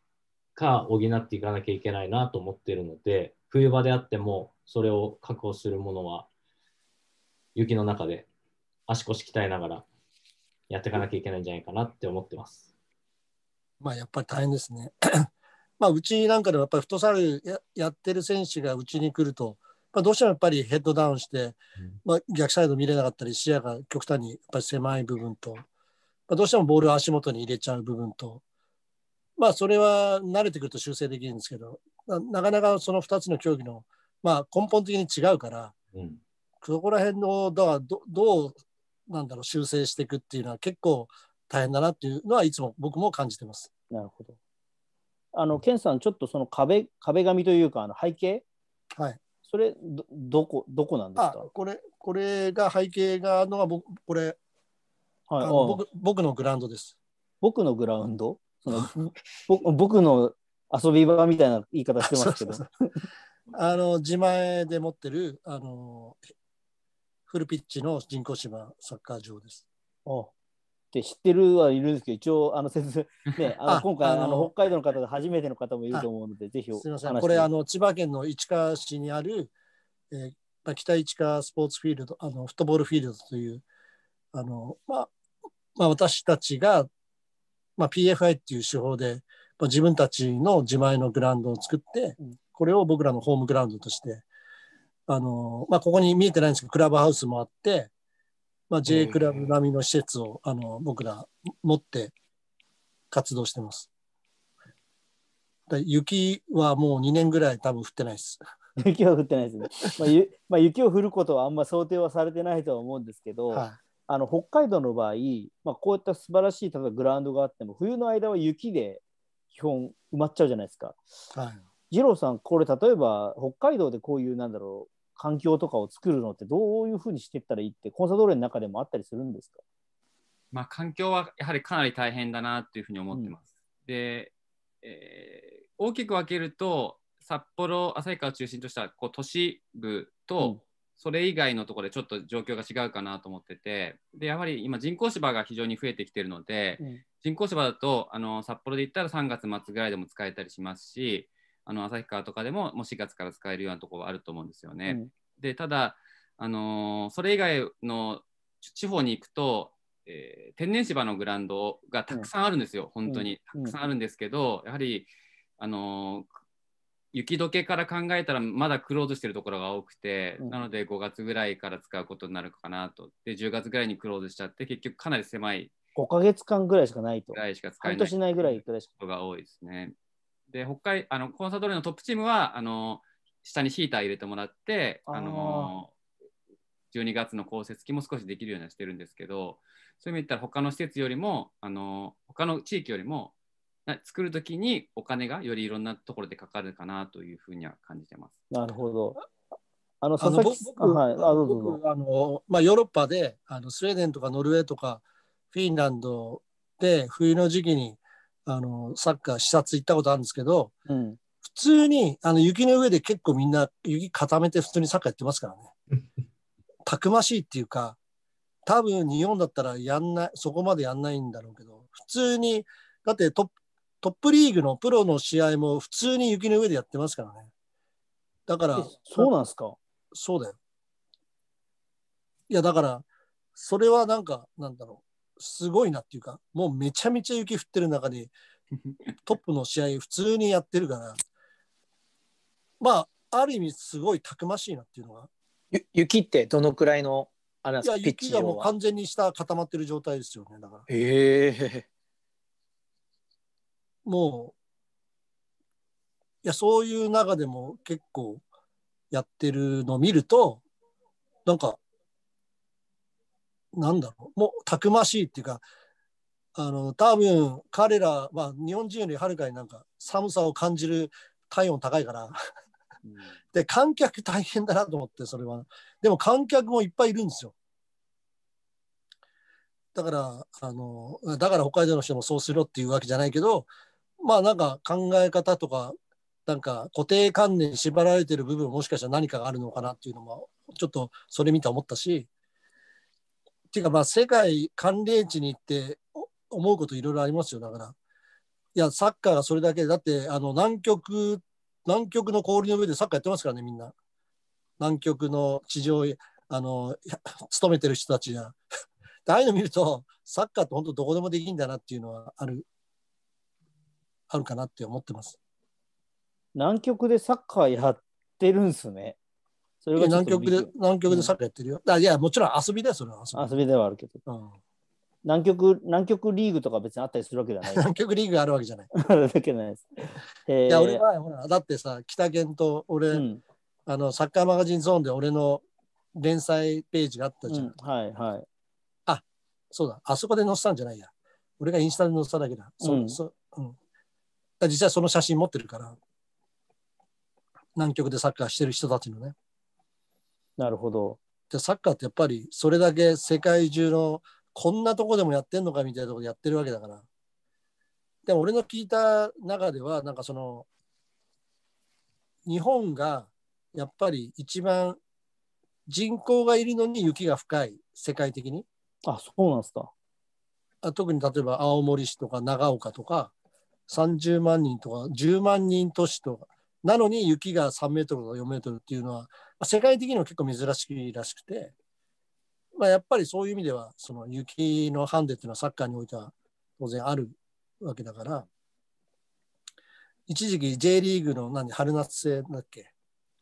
か補っていかなきゃいけないなと思ってるので冬場であってもそれを確保するものは雪の中で足腰鍛えながらやっていかなきゃいけないんじゃないかなって思ってます。まあ、やっぱり大変ですね。まあ、うちなんかでもやっぱりフットサルやってる選手がうちに来ると、まあ、どうしてもやっぱりヘッドダウンして、まあ、逆サイド見れなかったり視野が極端にやっぱり狭い部分と、まあ、どうしてもボールを足元に入れちゃう部分と、まあ、それは慣れてくると修正できるんですけどなかなかその2つの競技の、まあ、根本的に違うから、うん、そこら辺のだどどうなんだろう修正していくっていうのは結構大変だなっていうのはいつも僕も感じてます。なるほど。あの健さんちょっとその壁壁紙というかあの背景、はい、それどどこどこなんですかこれこれが背景がのが、僕これ、はい、の僕僕のグラウンドです。僕のグラウンドその僕の遊び場みたいな言い方してますけど。あの自前で持ってるあのフルピッチの人工芝サッカー場です。おって知ってるはいるんですけど、一応、あの説明、ね、あの今回あの、北海道の方で初めての方もいると思うので、ぜひすみません、これあの、千葉県の市川市にある、えー、北市川スポーツフィールド、あのフットボールフィールドという、あのまあまあ、私たちが、まあ、PFI っていう手法で、まあ、自分たちの自前のグラウンドを作って、これを僕らのホームグラウンドとしてあの、まあ、ここに見えてないんですけど、クラブハウスもあって、まあ、J クラブ並みの施設を、あの、僕ら持って活動してます。雪はもう2年ぐらい多分降ってないです。雪は降ってないですね。まあゆまあ、雪を降ることはあんま想定はされてないとは思うんですけど、はい、あの北海道の場合、まあ、こういった素晴らしい例えばグラウンドがあっても冬の間は雪で基本埋まっちゃうじゃないですか。はい、二郎さんこれ例えば北海道でこういうなんだろう環境とかを作るのってどういうふうにしていったらいいってコンサドーレの中でもあったりするんですか、まあ、環境はやはりかなり大変だなというふうに思ってます。うん、で、えー、大きく分けると札幌旭川を中心としたこう都市部と、それ以外のところでちょっと状況が違うかなと思っててでやはり今人工芝が非常に増えてきてるので、うん、人工芝だとあの札幌で言ったら3月末ぐらいでも使えたりしますしあの旭川とかでももう4月から使えるようなところはあると思うんですよね。うん、でただ、あのー、それ以外の地方に行くと、えー、天然芝のグラウンドがたくさんあるんですよ、うん、本当に、たくさんあるんですけど、やはり、あのー雪解けから考えたらまだクローズしてるところが多くて、うん、なので5月ぐらいから使うことになるかなとで10月ぐらいにクローズしちゃって結局かなり狭い5か月間ぐらいしかないとぐらいしか使えない半年ないぐらいぐらいしかが多いですねで北海あのコンサドーレのトップチームはあの下にヒーター入れてもらってあの12月の降雪機も少しできるようにしてるんですけどそういう意味で言ったら他の施設よりもあの他の地域よりも作る時にお金がよりいろんなところでかかるかなというふうには感じてます。なるほど。あの佐々木あの僕,、はい、あ僕あのまあ、ヨーロッパであのスウェーデンとかノルウェーとかフィンランドで冬の時期にあのサッカー視察行ったことあるんですけど、うん、普通にあの雪の上で結構みんな雪固めて普通にサッカーやってますからね たくましいっていうか多分日本だったらやんないそこまでやんないんだろうけど普通にだってトップトップリーグのプロの試合も普通に雪の上でやってますからね。だから。そうなんですかそうだよ。いや、だから、それはなんか、なんだろう。すごいなっていうか、もうめちゃめちゃ雪降ってる中で、トップの試合普通にやってるから、まあ、ある意味すごいたくましいなっていうのが。ゆ雪ってどのくらいのあれいや、雪がもう完全に下固まってる状態ですよね、だから。ええー、もう、いや、そういう中でも結構やってるのを見ると、なんか、なんだろう、もうたくましいっていうか、あの多分彼ら、まあ、日本人よりはるかになんか寒さを感じる体温高いからで観客大変だなと思ってそれはでも観客もいっぱいいるんですよだからあのだから北海道の人もそうするっていうわけじゃないけどまあなんか考え方とかなんか固定観念縛られてる部分もしかしたら何かがあるのかなっていうのもちょっとそれ見て思ったしっていうかまあ世界関連地に行って思うこといろいろありますよだからいやサッカーがそれだけだってあの南極南極の氷の上でサッカーやってますからねみんな南極の地上あの勤めてる人たちが ああいうの見るとサッカーって本当どこでもできるんだなっていうのはあるあるかなって思ってます南極でサッカーやってるんすねそれが南極で、南極でサッカーやってるよ。あいや、もちろん遊びだよ、それは遊び。遊びではあるけど。うん南極、南極リーグとか別にあったりするわけじゃない。南極リーグがあるわけじゃない。あるわけないです。いや、俺はほら、だってさ、北県と俺、うん、あの、サッカーマガジンゾーンで俺の連載ページがあったじゃん。うん、はいはい。あ、そうだ、あそこで載せたんじゃないや。俺がインスタで載せただけだ。そう、うん、そう。うん。実はその写真持ってるから、南極でサッカーしてる人たちのね。なるほど。でサッカーってやっぱりそれだけ世界中のこんなとこでもやってんのかみたいなとこでやってるわけだから。でも俺の聞いた中ではなんかその日本がやっぱり一番人口がいるのに雪が深い世界的に。あそうなんですか。あ特に例えば青森市とか長岡とか30万人とか10万人都市とかなのに雪が3メートルとか4メートルっていうのはあ、世界的にも結構珍しいらしくて、まあ、やっぱりそういう意味では、その雪のハンデっていうのはサッカーにおいては当然あるわけだから、一時期 J リーグの何春夏制だっけ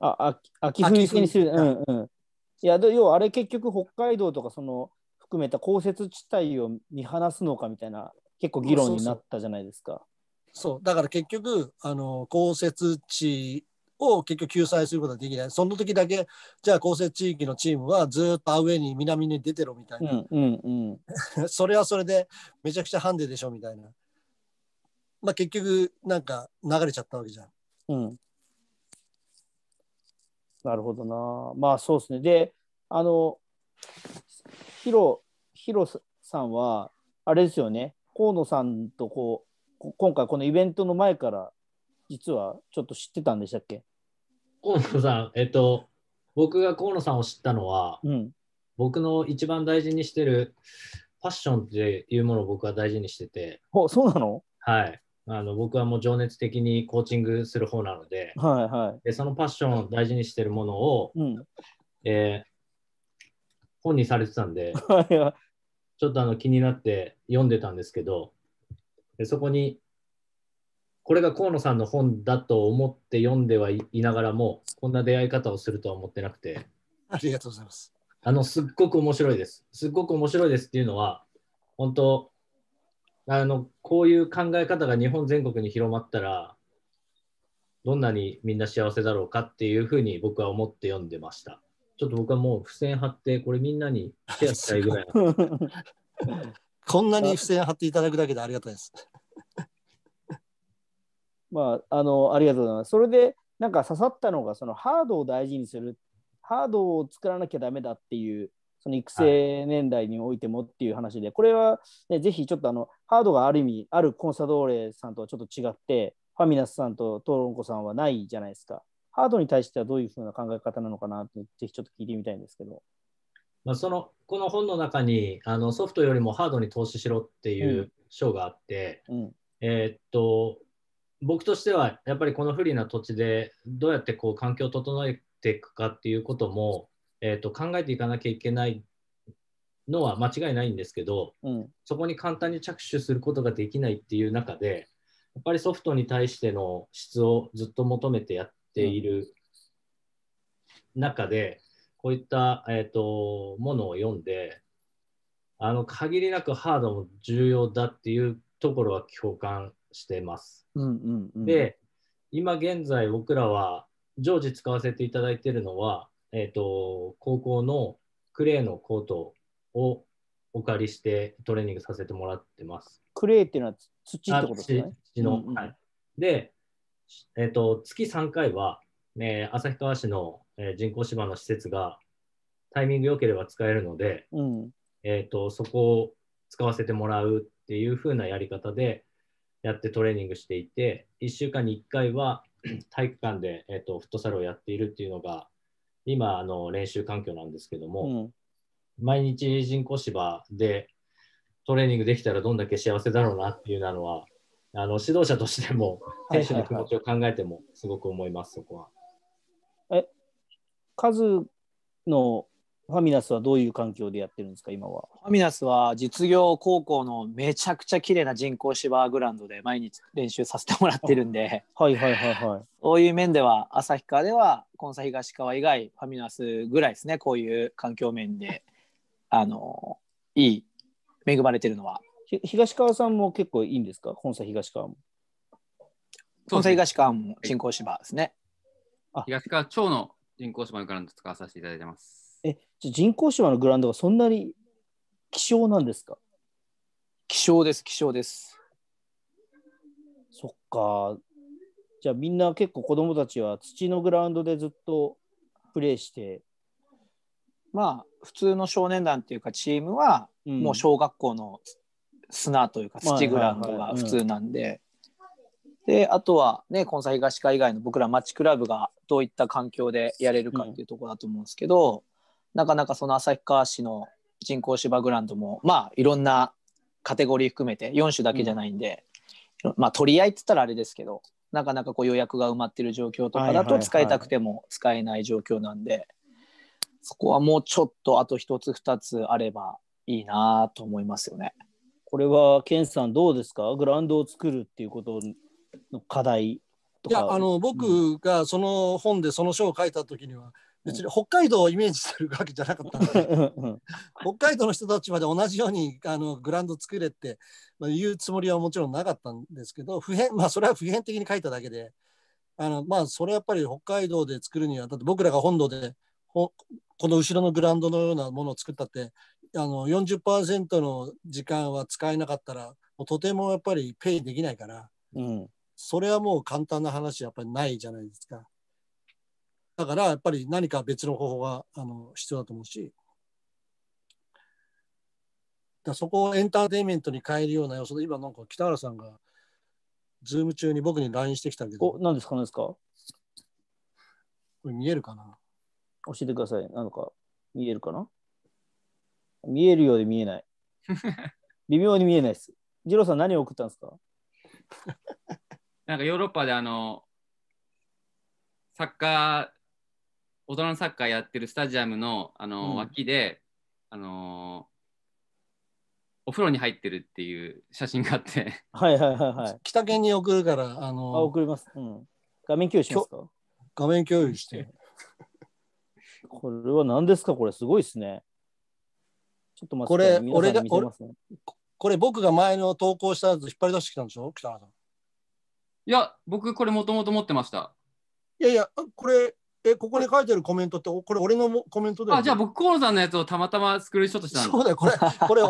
あ秋冬制にする。うんうん。いや、要はあれ結局北海道とかその含めた降雪地帯を見放すのかみたいな結構議論になったじゃないですか。そうだから結局あの降雪地を結局救済することはできない。その時だけ、じゃあ、厚生地域のチームはずっとアウェーに南に出てろみたいな。うんうんうん、それはそれでめちゃくちゃハンデでしょみたいな。まあ結局、なんか流れちゃったわけじゃん。うん。なるほどな。まあそうですね。で、あの、ヒロ、ヒロさんは、あれですよね、河野さんとこう、今回このイベントの前から実はちょっと知ってたんでしたっけ河野さん、えっと、僕が河野さんを知ったのは、うん、僕の一番大事にしてるファッションっていうものを僕は大事にしてて。あ、そうなのはい。あの僕はもう情熱的にコーチングする方なので、はいはい、でそのファッションを大事にしてるものを、うん、えー、本にされてたんで、ちょっとあの気になって読んでたんですけど、でそこにこれが河野さんの本だと思って読んではいながらも、こんな出会い方をするとは思ってなくて。ありがとうございます。あの、すっごく面白いです。すっごく面白いですっていうのは、本当あの、こういう考え方が日本全国に広まったら、どんなにみんな幸せだろうかっていうふうに僕は思って読んでました。ちょっと僕はもう付箋貼って、これみんなにケアしたいぐらい。こんなに付箋貼っていただくだけでありがたいです。まあ、あの、ありがとうございます。それで、なんか刺さったのが、そのハードを大事にする、ハードを作らなきゃだめだっていう、その育成年代においてもっていう話で、これは、ね、ぜひちょっとあの、ハードがある意味、あるコンサドーレさんとはちょっと違って、ファミナスさんとトロンコさんはないじゃないですか。ハードに対してはどういうふうな考え方なのかなって、ぜひちょっと聞いてみたいんですけど。まあ、そのこの本の中にあのソフトよりもハードに投資しろっていう章があって、うんうん、えー、っと僕としてはやっぱりこの不利な土地でどうやってこう環境を整えていくかっていうことも、えーと、考えていかなきゃいけないのは間違いないんですけど、うん、そこに簡単に着手することができないっていう中でやっぱりソフトに対しての質をずっと求めてやっている中で、こういった、えーとものを読んであの限りなくハードも重要だっていうところは共感してます。うんうんうん、で今現在僕らは常時使わせていただいているのは、えーと、高校のクレーのコートをお借りしてトレーニングさせてもらってます。クレーっていうのは土ってことですね土の、うんうん、はい。で、えーと、月3回は、ね、旭川市の、えー、人工芝の施設がタイミング良ければ使えるので、うん、えーと、そこを使わせてもらうっていうふうなやり方でやってトレーニングしていて、1週間に1回は 体育館で、えーと、フットサルをやっているっていうのが、今、あの練習環境なんですけども、うん、毎日人工芝でトレーニングできたらどんだけ幸せだろうなっていうのは、あの指導者としても、選手の気持ちを考えても、すごく思います、そこは。え、数のファミナスはどういう環境でやってるんですか、今は。ファミナスは実業高校のめちゃくちゃ綺麗な人工芝グラウンドで毎日練習させてもらってるんで、はいはいはいはい。そういう面では、旭川では、コンサ東川以外、ファミナスぐらいですね、こういう環境面で、あの、いい、恵まれてるのは。ひ東川さんも結構いいんですか、ンサ東川も。ンサ東川も人工芝ですね。あ東川町の人工芝のグラウンド使わさせていただいてます。え、じゃ人工芝のグラウンドはそんなに希少なんですか希少です、希少です。そっか。じゃあみんな結構子供たちは土のグラウンドでずっとプレーして。まあ普通の少年団っていうかチームはもう小学校の砂というか土グラウンドが普通なんで。であとはね根菜東か以外の僕ら町クラブがどういった環境でやれるかっていうとこだと思うんですけど、なかなかその旭川市の人工芝グラウンドもまあいろんなカテゴリー含めて4種だけじゃないんで、うん、まあ取り合いって言ったらあれですけどなかなかこう予約が埋まってる状況とかだと使いたくても使えない状況なんで、はいはいはい、そこはもうちょっとあと1つ2つあればいいなと思いますよね。これはケンさんどうですかグラウンドを作るっていうことの課題いやあの僕がその本でその書を書いた時には、別に北海道をイメージするわけじゃなかったので北海道の人たちまで同じようにあのグラウンド作れって、ま言うつもりはもちろんなかったんですけど普遍、まあ、それは普遍的に書いただけであの、まあ、それやっぱり北海道で作るにはだって僕らが本土でこの後ろのグラウンドのようなものを作ったってあの40%の時間は使えなかったらもうとてもやっぱりペイできないから、うん、それはもう簡単な話やっぱりないじゃないですか。だからやっぱり何か別の方法があの必要だと思うし、だそこをエンターテインメントに変えるような要素で、今なんか北原さんが、ズーム中に僕に LINE してきたけど。お、何ですか何ですかこれ見えるかな教えてください。なのか、見えるかな見えるようで見えない。微妙に見えないです。ジローさん何を送ったんですか なんかヨーロッパであの、サッカー大人のサッカーやってるスタジアムのあの、うん、脇で、あのお風呂に入ってるっていう写真があってはいはいはいはい。北県に送るから、あのー、あ、送ります。うん。画面共有しますか画面共有して。これは何ですかこれすごいですね。ちょっと待って、これ、俺が、ね、これ僕が前の投稿したやつ引っ張り出してきたんでしょ北原さん。いや、僕これもともと持ってました。いやいや、これ、え、ここに書いてるコメントって、これ俺のコメントだよ、ね、あ、じゃあ僕、河野さんのやつをたまたまスクリーンショットしたそうだよ、これ、これ、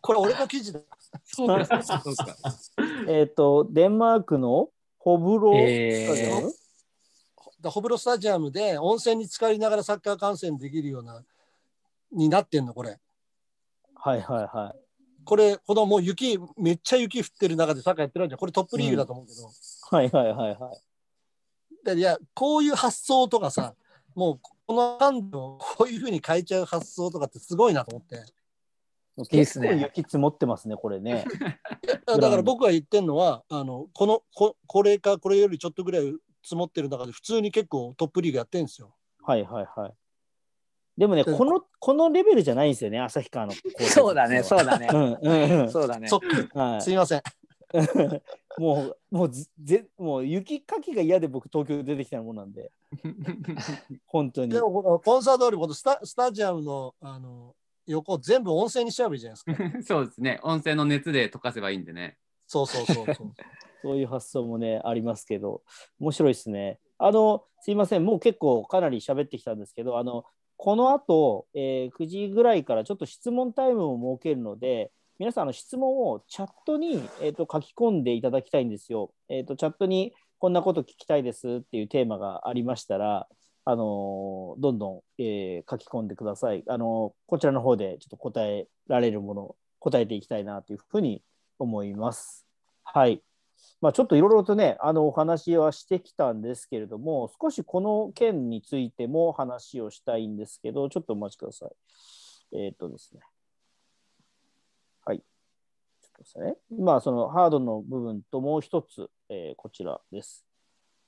これ俺の記事だ。そうですか。そうですか。えっと、デンマークのホブロスタジアム、えー、ホブロスタジアムで温泉に浸かりながらサッカー観戦できるような、になってんの、これ。はいはいはい。これ、このもう雪、めっちゃ雪降ってる中でサッカーやってるんじゃこれトップリーグだと思うけど。うん、はいはいはいはい。いやこういう発想とかさもうこの感度をこういうふうに変えちゃう発想とかってすごいなと思って。いいっすね。雪積もってますね、これね。だから僕が言ってるのは、あのこのここれかこれよりちょっとぐらい積もってる中で、普通に結構トップリーグやってるんですよ。はいはいはい。でもね、このこのレベルじゃないんですよね、旭川の。そうだね、そうだね。うんうんうん、そうだね。はい、すみません。もう、もうぜ、もう雪かきが嫌で僕、東京出てきたもんなんで、本当に。でもコンサートよりスタスタジアムのあの横、全部温泉にしちゃえばいいじゃないですか。そうですね、温泉の熱で溶かせばいいんでね。そうそうそうそう。そういう発想もね、ありますけど、面白いですね。あの、すいません、もう結構かなり喋ってきたんですけど、あの、この後、えー、9時ぐらいからちょっと質問タイムを設けるので、皆さんの質問をチャットに、えー、と書き込んでいただきたいんですよ。えー、とチャットにこんなこと聞きたいですっていうテーマがありましたら、あのどんどん、えー、書き込んでください、あのこちらの方でちょっと答えられるもの、答えていきたいなというふうに思います。はい。まあ、ちょっといろいろとね、あのお話はしてきたんですけれども、少しこの件についても話をしたいんですけど、ちょっとお待ちください。えっ、ー、とですね。ですね。まあ、そのハードの部分ともう一つ、えー、こちらです。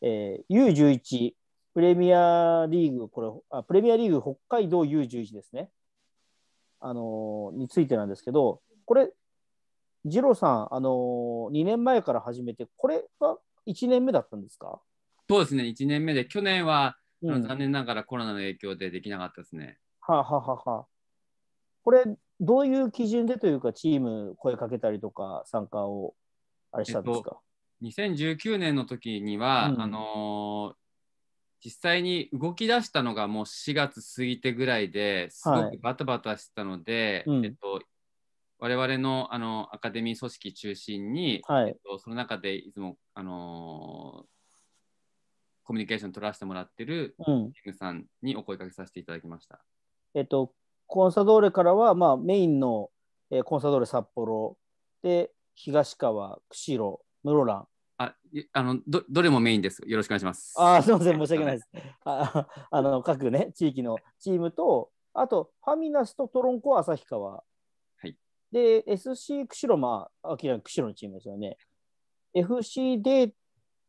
えー、U11、プレミアリーグ、これあ、プレミアリーグ北海道 U11 ですね。あのー、についてなんですけど、これ、次郎さん、あのー、2年前から始めて、これは1年目だったんですかそうですね、1年目で、去年は、うん、残念ながらコロナの影響でできなかったですね。はあ、はははあ、これ、どういう基準でというか、チーム声かけたりとか、参加をあれしたんですか、えっと、2019年の時には、うん、あのー、実際に動き出したのがもう4月過ぎてぐらいですごくバタバタしてたので、はいうん、えっと、我々のあのアカデミー組織中心に、はいえっと、その中でいつも、あのー、コミュニケーション取らせてもらってるチームさんにお声かけさせていただきました。うん、えっとコンサドーレからは、まあ、メインの、えー、コンサドーレ札幌で東川、釧路、室蘭。ああのどどれもメインです。よろしくお願いします。あすみません、申し訳ないです。あ あの各、ね、地域のチームと、あとファミナスとトロンコ、旭川。はい、で、SC 釧路、まあ、明らかに釧路のチームですよね。FC デー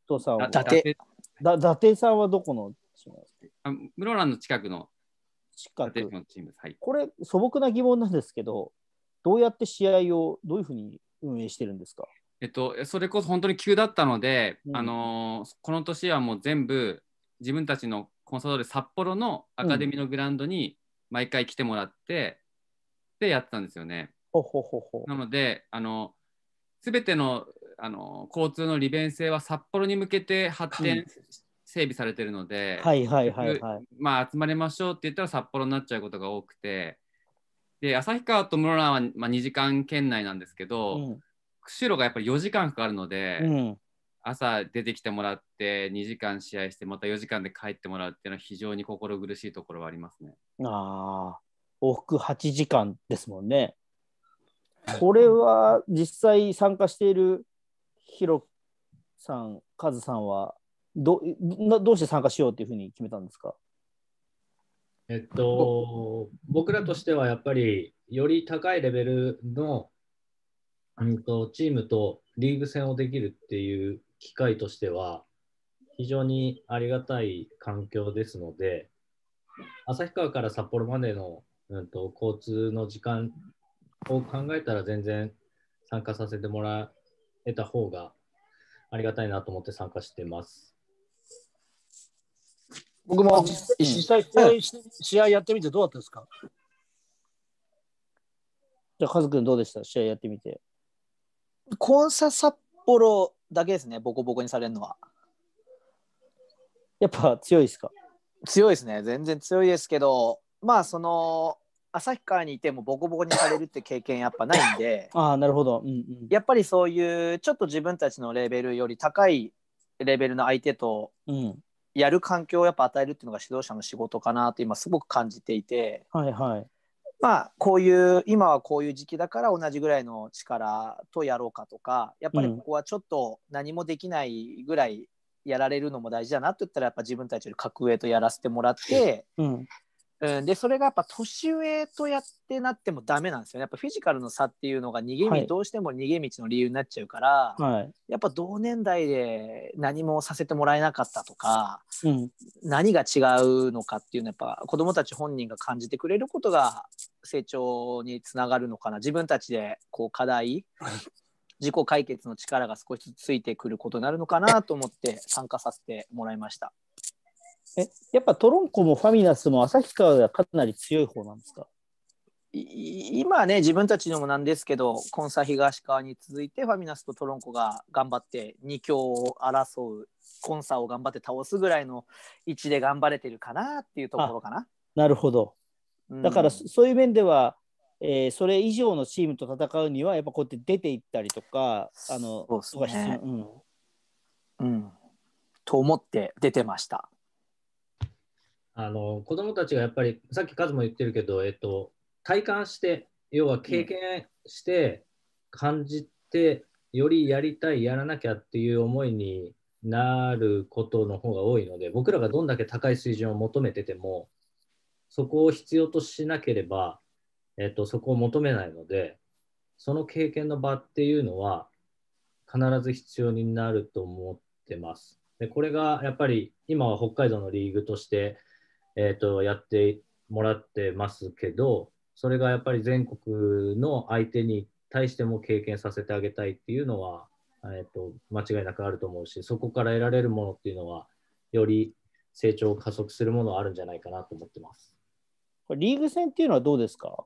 トさんは、伊達さんはどこの室蘭の近くの近く。立のチームはい、これ、素朴な疑問なんですけど、どうやって試合をどういうふうに運営してるんですかえっと、それこそ本当に急だったので、うん、あのこの年はもう全部自分たちのコンサートで札幌のアカデミーのグラウンドに毎回来てもらって、うん、でやってたんですよね。ほほほほなのであの全てのあの交通の利便性は札幌に向けて発展整備されてるので、はいはいはいはい、まあ集まりましょうって言ったら札幌になっちゃうことが多くてで旭川と室蘭は、まあ、2時間圏内なんですけど、うん、釧路がやっぱり4時間かかるので、うん、朝出てきてもらって2時間試合してまた4時間で帰ってもらうっていうのは非常に心苦しいところはありますね。あ往復8時間ですもんね。これは実際参加しているヒロさん、カズさんはどどうして参加しようっていうふうに決めたんですかえっと、僕らとしてはやっぱり、より高いレベルの、うんと、チームとリーグ戦をできるっていう機会としては、非常にありがたい環境ですので、旭川から札幌までの、うんと、と交通の時間を考えたら、全然参加させてもらえた方がありがたいなと思って参加してます。僕も実際、う試合やってみてどうだったですかじゃあ、カズ君どうでした試合やってみて。コンサ札幌だけですね、ボコボコにされるのは。やっぱ強いですか強いですね、全然強いですけど、まあ、その、旭川にいてもボコボコにされるって経験やっぱないんで あなるほど、うんうん、やっぱりそういうちょっと自分たちのレベルより高いレベルの相手とやる環境をやっぱ与えるっていうのが指導者の仕事かなと今すごく感じていて、はいはい、まあこういう今はこういう時期だから同じぐらいの力とやろうかとかやっぱりここはちょっと何もできないぐらいやられるのも大事だなって言ったらやっぱ自分たちより格上とやらせてもらって、うん、うん、でそれがやっぱ年上とやってなってもダメなんですよねやっぱフィジカルの差っていうのが逃げ道、はい、どうしても逃げ道の理由になっちゃうから、はい、やっぱ同年代で何もさせてもらえなかったとか、うん、何が違うのかっていうのはやっぱ子どもたち本人が感じてくれることが成長につながるのかな自分たちでこう課題 自己解決の力が少しずつついてくることになるのかなと思って参加させてもらいました。え、やっぱトロンコもファミナスも旭川がかなり強い方なんですか今はね、自分たちのもなんですけど、コンサ東川に続いて、ファミナスとトロンコが頑張って、2強を争う、コンサを頑張って倒すぐらいの位置で頑張れてるかなっていうところかな。なるほど。だから、そういう面では、えー、それ以上のチームと戦うには、やっぱこうやって出ていったりとか、あのそうですね。うん、うんと思って出てました。あの子どもたちがやっぱりさっきカズも言ってるけど、えっと、体感して要は経験して感じて、よりやりたいやらなきゃっていう思いになることの方が多いので僕らがどんだけ高い水準を求めててもそこを必要としなければ、えっと、そこを求めないのでその経験の場っていうのは必ず必要になると思ってます。でこれがやっぱり今は北海道のリーグとしてえーと、やってもらってますけど、それがやっぱり全国の相手に対しても経験させてあげたいっていうのは、えーと、間違いなくあると思うし、そこから得られるものっていうのは、より成長を加速するものはあるんじゃないかなと思ってます。これリーグ戦っていうのはどうですか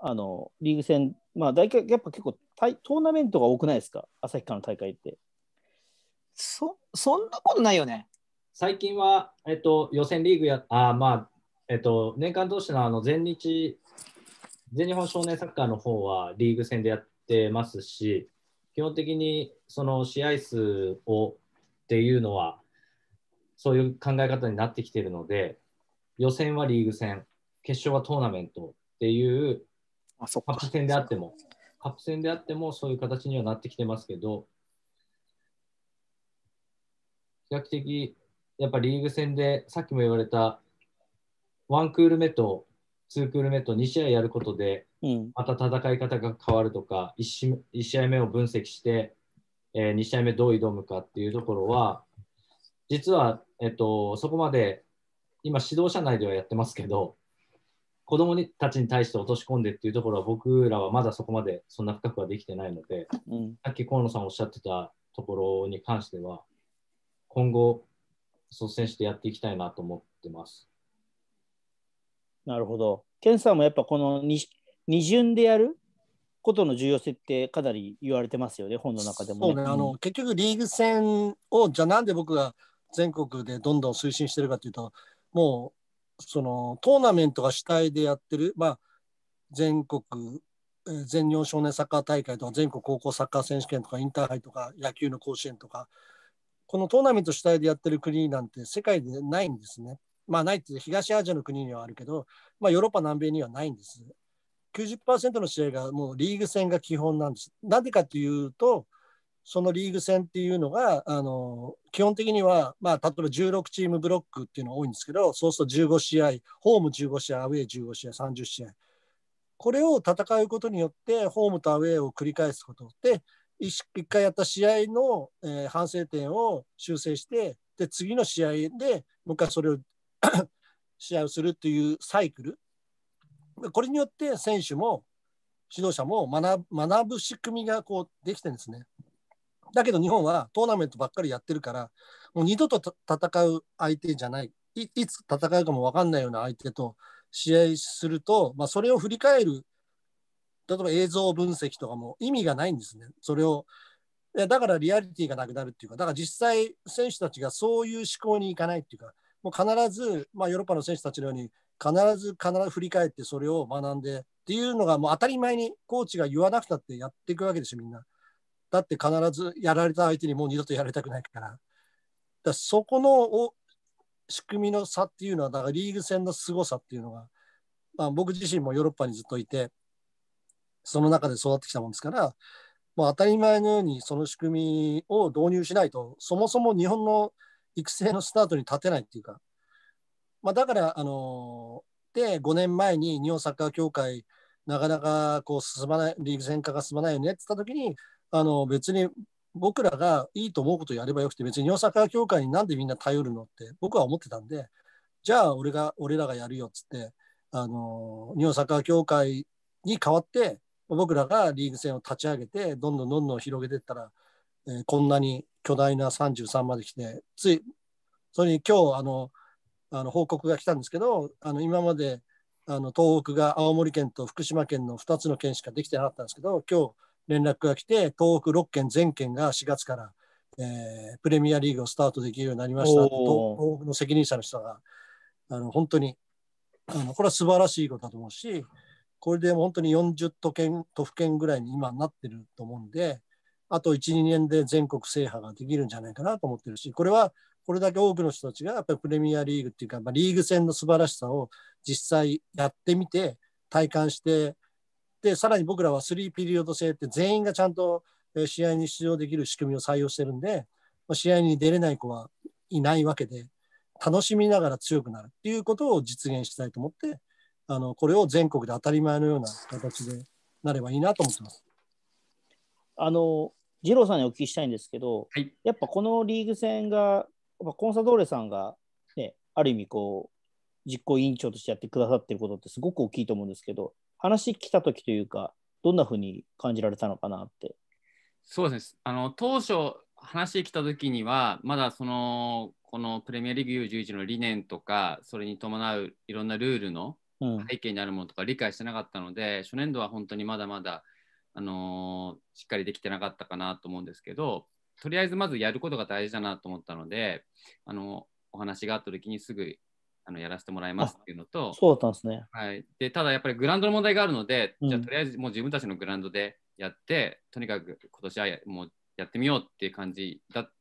あのリーグ戦、まあ、大体やっぱ結構トーナメントが多くないですか、旭川の大会って。そそんなことないよね。最近は、えっと、予選リーグや、あまあ、えっと、年間同士のあの全日、全日本少年サッカーの方はリーグ戦でやってますし、基本的にその試合数をっていうのは、そういう考え方になってきているので、予選はリーグ戦、決勝はトーナメントっていう、あそカップ戦であっても、カップ戦であってもそういう形にはなってきてますけど、比較的やっぱリーグ戦でさっきも言われた1クール目と2クール目と2試合やることで、また戦い方が変わるとか1試合目を分析して、え2試合目どう挑むかっていうところは実は、えっと、そこまで今指導者内ではやってますけど子供もたちに対して落とし込んでっていうところは僕らはまだそこまでそんな深くはできてないので、さっき河野さんおっしゃってたところに関しては今後率先してやっていきたいなと思ってます。なるほど。ケンさんもやっぱこの二巡でやることの重要性ってかなり言われてますよね、本の中でも、ね、そうねあの、結局リーグ戦を、じゃあなんで僕が全国でどんどん推進してるかというと、もうそのトーナメントが主体でやってる、まあ、全国、全日本少年サッカー大会とか、全国高校サッカー選手権とか、インターハイとか、野球の甲子園とか、このトーナメント主体でやってる国なんて世界でないんですね。まあないって東アジアの国にはあるけど、まあヨーロッパ南米にはないんです。90%の試合がもうリーグ戦が基本なんです。なぜかというと、そのリーグ戦っていうのが、あの基本的には、まあ、例えば16チームブロックっていうのが多いんですけど、そうすると15試合、ホーム15試合、アウェー15試合、30試合。これを戦うことによって、ホームとアウェーを繰り返すことで、一回やった試合の、えー、反省点を修正して、で、次の試合でもう一回それを 試合をするというサイクル。これによって選手も指導者も学学ぶ仕組みがこうできてるんですね。だけど日本はトーナメントばっかりやってるから、もう二度と戦う相手じゃない、いいつ戦うかも分かんないような相手と試合すると、まあ、それを振り返る例えば映像分析とかも意味がないんですね。それをいやだからリアリティがなくなるっていうか、だから実際、選手たちがそういう思考にいかないっていうか、もう必ず、まあ、ヨーロッパの選手たちのように、必ず必ず振り返ってそれを学んでっていうのがもう当たり前にコーチが言わなくたってやっていくわけですよ、みんな。だって必ずやられた相手にもう二度とやられたくないから。だそこの仕組みの差っていうのは、だからリーグ戦の凄さっていうのが、まあ、僕自身もヨーロッパにずっといて、その中で育ってきたもんですから、まあ、当たり前のようにその仕組みを導入しないと、そもそも日本の育成のスタートに立てないっていうか、まあ、だから、あので5年前に日本サッカー協会、なかなかこう進まない、リーグ戦化が進まないよねって言ったときに、あの別に僕らがいいと思うことをやればよくて、別に日本サッカー協会になんでみんな頼るのって僕は思ってたんで、じゃあ俺が俺らがやるよっつって、あの日本サッカー協会に代わって、僕らがリーグ戦を立ち上げて、どんどんどんどん広げていったら、えー、こんなに巨大な33まで来て、つい、それに今日あのあの報告が来たんですけど、あの今まであの東北が青森県と福島県の2つの県しかできてなかったんですけど、今日連絡が来て、東北6県全県が4月から、えー、プレミアリーグをスタートできるようになりました東北の責任者の人があの本当にあのこれは素晴らしいことだと思うし、これで本当に40都県都府県ぐらいに今なってると思うんで、あと1、2年で全国制覇ができるんじゃないかなと思ってるし、これはこれだけ多くの人たちがやっぱりプレミアリーグっていうか、まあ、リーグ戦の素晴らしさを実際やってみて、体感して、で、さらに僕らは3ピリオド制って全員がちゃんと試合に出場できる仕組みを採用してるんで、まあ、試合に出れない子はいないわけで、楽しみながら強くなるっていうことを実現したいと思って、あのこれを全国で当たり前のような形でなればいいなと思ってます。あの次郎さんにお聞きしたいんですけど、はい、やっぱこのリーグ戦がやっぱコンサドーレさんが、ね、ある意味こう実行委員長としてやってくださっていることってすごく大きいと思うんですけど話来た時というかどんなふうに感じられたのかなって。そうですあの当初話来た時にはまだそのこのプレミアリーグ U11 の理念とかそれに伴ういろんなルールの背景にあるものとか理解してなかったので、うん、初年度は本当にまだまだ、あのー、しっかりできてなかったかなと思うんですけどとりあえずまずやることが大事だなと思ったので、あのお話があった時にすぐあのやらせてもらいますっていうのとそうだったんですね、はい、でただやっぱりグラウンドの問題があるので、うん、じゃあとりあえずもう自分たちのグラウンドでやってとにかく今年はもうやってみようっていう感じだっ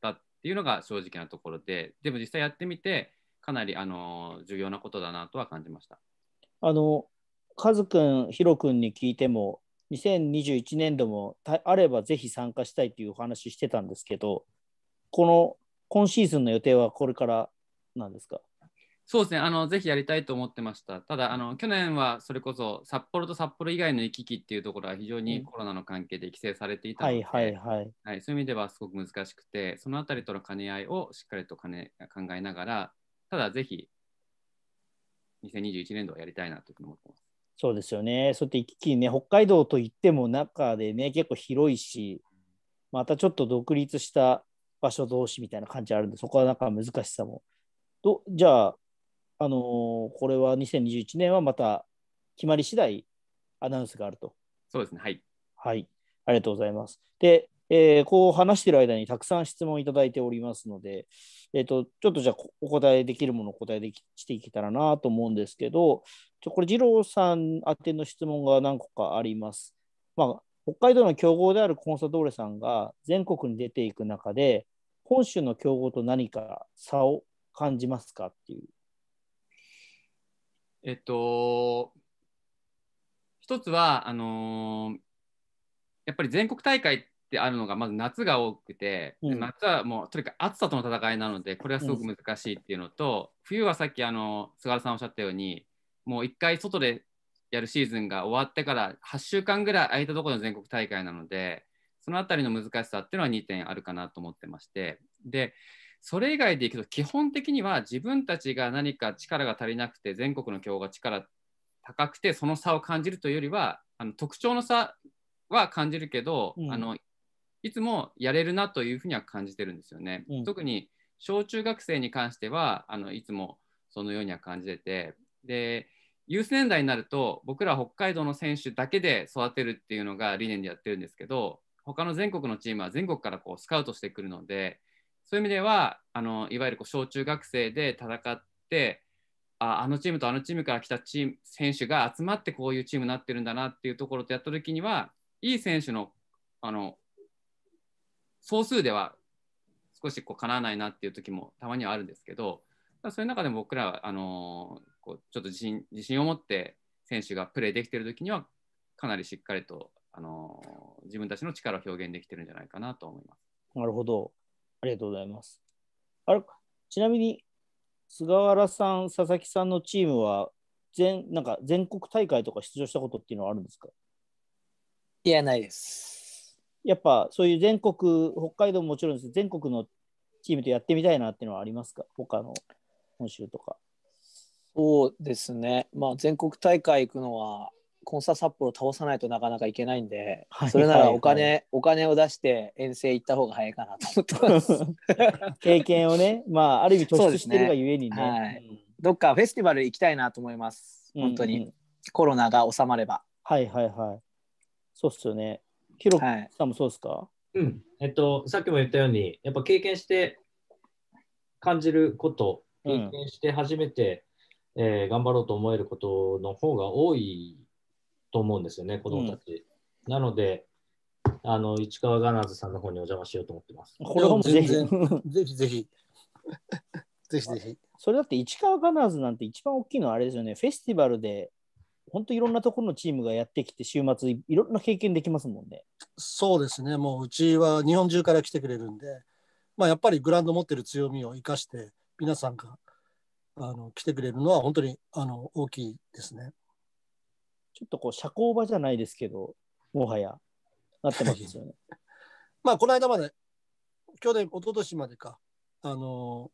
たっていうのが正直なところででも実際やってみてかなり、あの重要なことだなとは感じました。あのカズくん、ヒロ君に聞いても、2021年度もあればぜひ参加したいというお話してたんですけど、この今シーズンの予定はこれからなんですかそうですねあの、ぜひやりたいと思ってました。ただあの、去年はそれこそ札幌と札幌以外の行き来っていうところは非常にコロナの関係で規制されていたので、はいはいはい、そういう意味ではすごく難しくて、そのあたりとの兼ね合いをしっかりと兼、ね、考えながら、ただぜひ2021年度はやりたいなというふうに思ってます。そうですよね。そうやって一気にね、北海道といっても中でね、結構広いし、またちょっと独立した場所同士みたいな感じあるんで、そこはなんか難しさも。とじゃあ、あのー、これは2021年はまた決まり次第アナウンスがあると。そうですね。はい。はい。ありがとうございます。で、えー、こう話している間にたくさん質問いただいておりますので、えーと、ちょっとじゃあお答えできるものをお答えできしていけたらなと思うんですけど、ちょこれ、二郎さん宛ての質問が何個かあります。まあ、北海道の強豪であるコンサドーレさんが全国に出ていく中で、本州の強豪と何か差を感じますかっていう。えっと、一つは、あのー、やっぱり全国大会ってあるのがまず夏が多くて、うん、夏はもうとにかく暑さとの戦いなのでこれはすごく難しいっていうのと、うん、冬はさっきあの菅原さんおっしゃったようにもう一回外でやるシーズンが終わってから8週間ぐらい空いたところの全国大会なのでその辺りの難しさっていうのは2点あるかなと思ってましてでそれ以外でいくと基本的には自分たちが何か力が足りなくて全国の強豪が力高くてその差を感じるというよりはあの特徴の差は感じるけど、うん、あのいつもやれるなというふうには感じてるんですよね。うん、特に小中学生に関してはあのいつもそのようには感じててでユース年代になると僕ら北海道の選手だけで育てるっていうのが理念でやってるんですけど他の全国のチームは全国からこうスカウトしてくるのでそういう意味ではあのいわゆるこう小中学生で戦ってああのチームとあのチームから来たチーム選手が集まってこういうチームになってるんだなっていうところとやった時にはいい選手のあの総数では少しこうなわないなっていう時もたまにはあるんですけどそういう中でも僕らはあのこうちょっと自信自信を持って選手がプレーできてる時にはかなりしっかりとあの自分たちの力を表現できてるんじゃないかなと思います。なるほど。ありがとうございます。あれちなみに菅原さん、佐々木さんのチームは全なんか全国大会とか出場したことっていうのはあるんですかいや、ないです。やっぱそういう全国、北海道ももちろんです全国のチームとやってみたいなっていうのはありますか、他の本州とか。そうですね、まあ、全国大会行くのは、コンサート札幌倒さないとなかなかいけないんで、はい、それならお金、はいはい、お金を出して遠征行った方が早いかなと思ってます。経験をね、まあ、ある意味突出してるがゆえにね、ねはい、どっかフェスティバル行きたいなと思います、本当に、うんうん、コロナが収まれば。はいはいはい。そうっすよね。ヒロさんもそうですか、はい、うん。えっと、さっきも言ったように、やっぱ経験して感じること、経験して初めて、うん、えー、頑張ろうと思えることの方が多いと思うんですよね、子供たち。うん、なので、あの市川ガナーズさんの方にお邪魔しようと思ってます。これもぜひぜひぜひ。ぜひぜひ。それだって市川ガナーズなんて一番大きいのはあれですよね、フェスティバルで本当いろんなところのチームがやってきて、週末、いろんな経験できますもんね。そうですね、もううちは日本中から来てくれるんで、まあ、やっぱりグラウンド持ってる強みを生かして、皆さんがあの来てくれるのは、本当にあの大きいですね。ちょっとこう、社交場じゃないですけど、もはや、なってますよね。まあ、この間まで、去年、一昨年までか、あの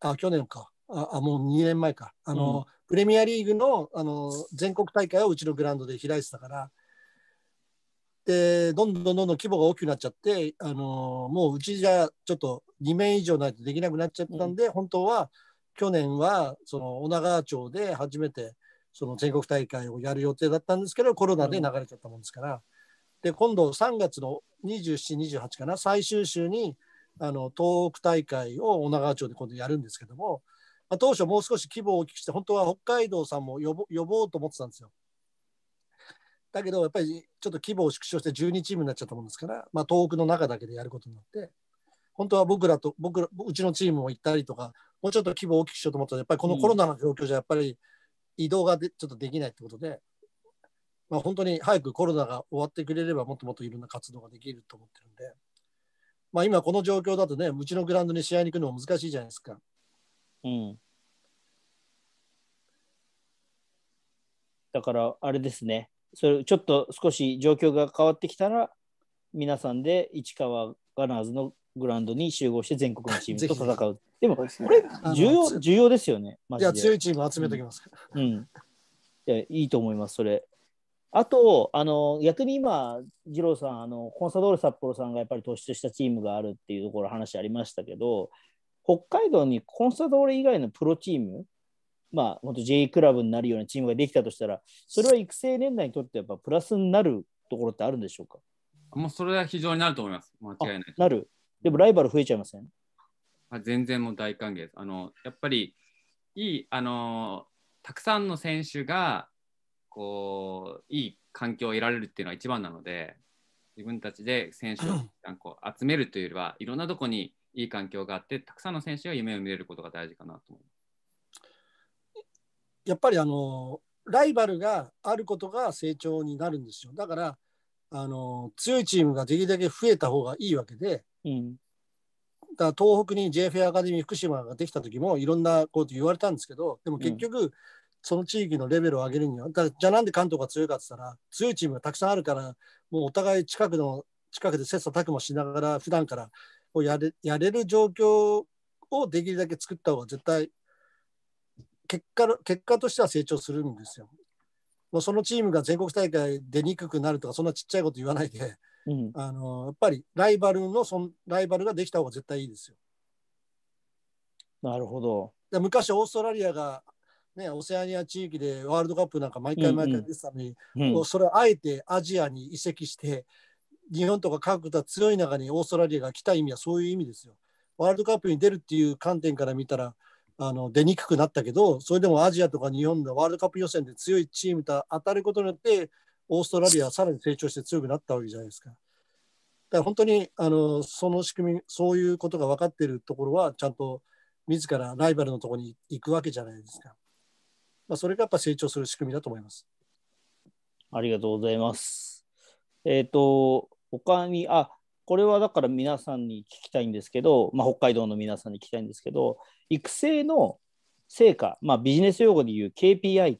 あ、去年か、ああもう2年前かあの、うん、プレミアリーグのあの全国大会をうちのグラウンドで開いてたからでどんどんどんどん規模が大きくなっちゃってあのもううちじゃちょっと2年以上ないとできなくなっちゃったんで、うん、本当は去年はその女川町で初めてその全国大会をやる予定だったんですけどコロナで流れちゃったもんですから、うん、で今度3月の2728かな最終週にあの東北大会を女川町で今度やるんですけども。まあ、当初もう少し規模を大きくして、本当は北海道さんも呼ぼ呼ぼうと思ってたんですよ。だけど、やっぱりちょっと規模を縮小して12チームになっちゃったもんですから、まあ、東北の中だけでやることになって、本当は僕らと、僕ら、うちのチームも行ったりとか、もうちょっと規模を大きくしようと思ったら、やっぱりこのコロナの状況じゃ、やっぱり移動がでちょっとできないってことで、まあ、本当に早くコロナが終わってくれれば、もっともっといろんな活動ができると思ってるんで、まあ、今この状況だとね、うちのグラウンドに試合に行くのも難しいじゃないですか。うん。だから、あれですね。それちょっと少し状況が変わってきたら、皆さんで市川ガナーズのグラウンドに集合して全国のチームと戦う。でも、これ重要、重要ですよね。いや、強いチーム集めときます、うん。うんいや。いいと思います、それ。あと、あの逆に今、二郎さんあの、コンサドール札幌さんがやっぱり突出したチームがあるっていうところ、話ありましたけど、北海道にコンサドーレ以外のプロチーム、まあ、本当 J クラブになるようなチームができたとしたら、それは育成年代にとってやっぱプラスになるところってあるんでしょうかもうそれは非常になると思います。間違いない。なる。でもライバル増えちゃいませんあ全然もう大歓迎です。あのやっぱりいい、あのたくさんの選手がこういい環境を得られるっていうのは一番なので自分たちで選手を集めるというよりはいろんなとこにいい環境があってたくさんの選手が夢を見れることが大事かなと思うやっぱりあのライバルがあることが成長になるんですよだからあの強いチームができるだけ増えた方がいいわけで、うん、だから東北に JFA アカデミー福島ができた時もいろんなこと言われたんですけどでも結局、うん、その地域のレベルを上げるにはだじゃあなんで関東が強いかって言ったら強いチームがたくさんあるからもうお互い近くの近くで切磋琢磨しながら普段からをやれやれる状況をできるだけ作った方が絶対結果結果としては成長するんですよ。もうそのチームが全国大会出にくくなるとかそんなちっちゃいこと言わないで、うん、あのやっぱりライバルのそのライバルができた方が絶対いいですよ。なるほど。昔オーストラリアが、ね、オセアニア地域でワールドカップなんか毎回毎回出てたのに、うんうん、それをあえてアジアに移籍して日本とか韓国とは強い中にオーストラリアが来た意味はそういう意味ですよ。ワールドカップに出るっていう観点から見たらあの出にくくなったけどそれでもアジアとか日本のワールドカップ予選で強いチームと当たることによってオーストラリアはさらに成長して強くなったわけじゃないですか。だから本当にあのその仕組みそういうことが分かっているところはちゃんと自らライバルのところに行くわけじゃないですか。まあ、それがやっぱ成長する仕組みだと思います。ありがとうございます。えっ、ー、と、他にあこれはだから皆さんに聞きたいんですけど、まあ、北海道の皆さんに聞きたいんですけど育成の成果、まあ、ビジネス用語でいう KPI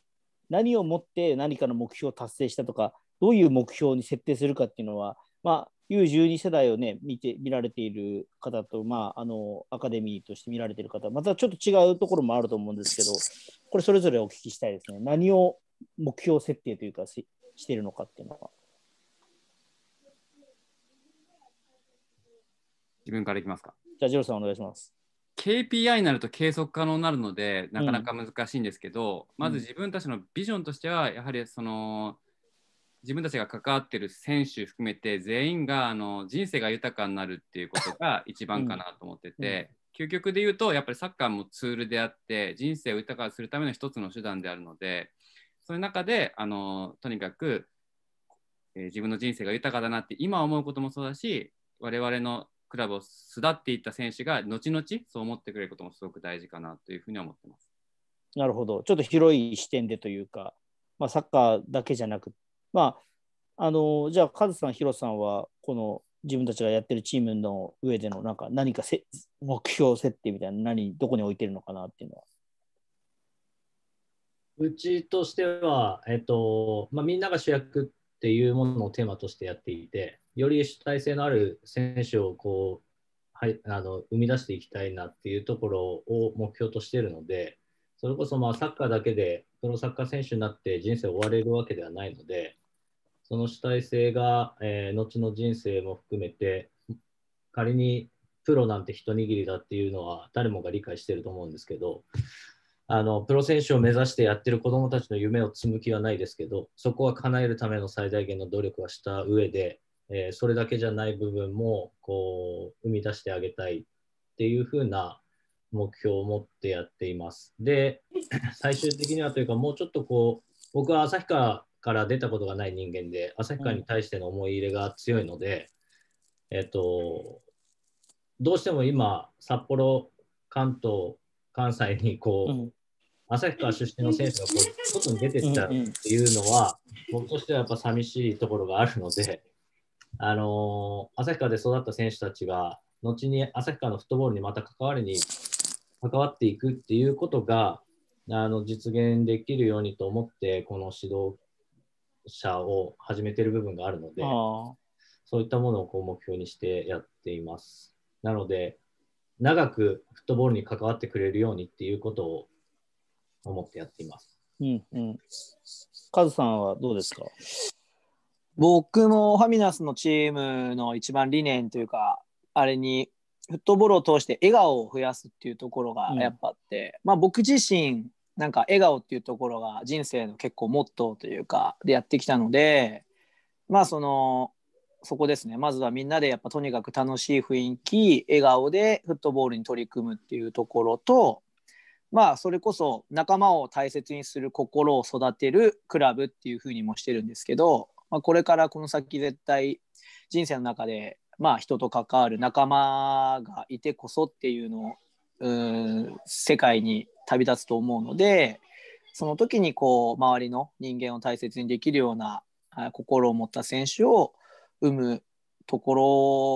何をもって何かの目標を達成したとかどういう目標に設定するかっていうのは、まあ、U12 世代をね見て見られている方と、まあ、あのアカデミーとして見られている方またちょっと違うところもあると思うんですけどこれそれぞれお聞きしたいですね何を目標設定というかししているのかっていうのは。自分からいきますか。じゃあ、ジロさんお願いします。KPI になると計測可能になるので、なかなか難しいんですけど、うん、まず自分たちのビジョンとしては、やはりその、自分たちが関わってる選手含めて全員があの人生が豊かになるっていうことが 一番かなと思ってて、うん、究極で言うとやっぱりサッカーもツールであって人生を豊かにするための一つの手段であるのでそういう中であのとにかく、えー、自分の人生が豊かだなって今思うこともそうだし我々のクラブを巣立っていった選手が後々そう思ってくれることもすごく大事かなというふうに思ってます。なるほどちょっと広い視点でというか、まあ、サッカーだけじゃなくまああのじゃあカズさんヒロさんはこの自分たちがやってるチームの上でのなんか何かせ目標設定みたいな何どこに置いてるのかなっていうのは。うちとしては、えっとまあ、みんなが主役っていうものをテーマとしてやっていて、より主体性のある選手をこう、はい、あの生み出していきたいなっていうところを目標としているので、それこそまあサッカーだけでプロサッカー選手になって人生を終われるわけではないので、その主体性が、えー、後の人生も含めて、仮にプロなんて一握りだっていうのは誰もが理解してると思うんですけど、あのプロ選手を目指してやってる子どもたちの夢を積む気はないですけど、そこは叶えるための最大限の努力はした上で、えー、それだけじゃない部分もこう生み出してあげたいっていうふうな目標を持ってやっています。で、最終的にはというか、もうちょっとこう、僕は旭川から出たことがない人間で、旭川に対しての思い入れが強いので、えっと、どうしても今、札幌、関東、関西にこう、うん旭川出身の選手がこう外に出てきたっていうのは、僕としてはやっぱ寂しいところがあるので、あの旭川で育った選手たちが、後に旭川のフットボールにまた関わりに関わっていくっていうことが、あの実現できるようにと思って、この指導者を始めてる部分があるので、そういったものをこう目標にしてやっています。なので、長くフットボールに関わってくれるようにっていうことを思ってやっています。うんうん。カズさんはどうですか僕もファミナスのチームの一番理念というか、あれに、フットボールを通して笑顔を増やすっていうところがやっぱあって、うん、まあ僕自身、なんか笑顔っていうところが人生の結構モットーというかでやってきたのでまあそのそこですねまずはみんなでやっぱとにかく楽しい雰囲気笑顔でフットボールに取り組むっていうところとまあそれこそ仲間を大切にする心を育てるクラブっていうふうにもしてるんですけどまあ、これからこの先絶対人生の中で、まあ、人と関わる仲間がいてこそっていうのをうん世界に旅立つと思うのでその時にこう周りの人間を大切にできるような心を持った選手を生むとこ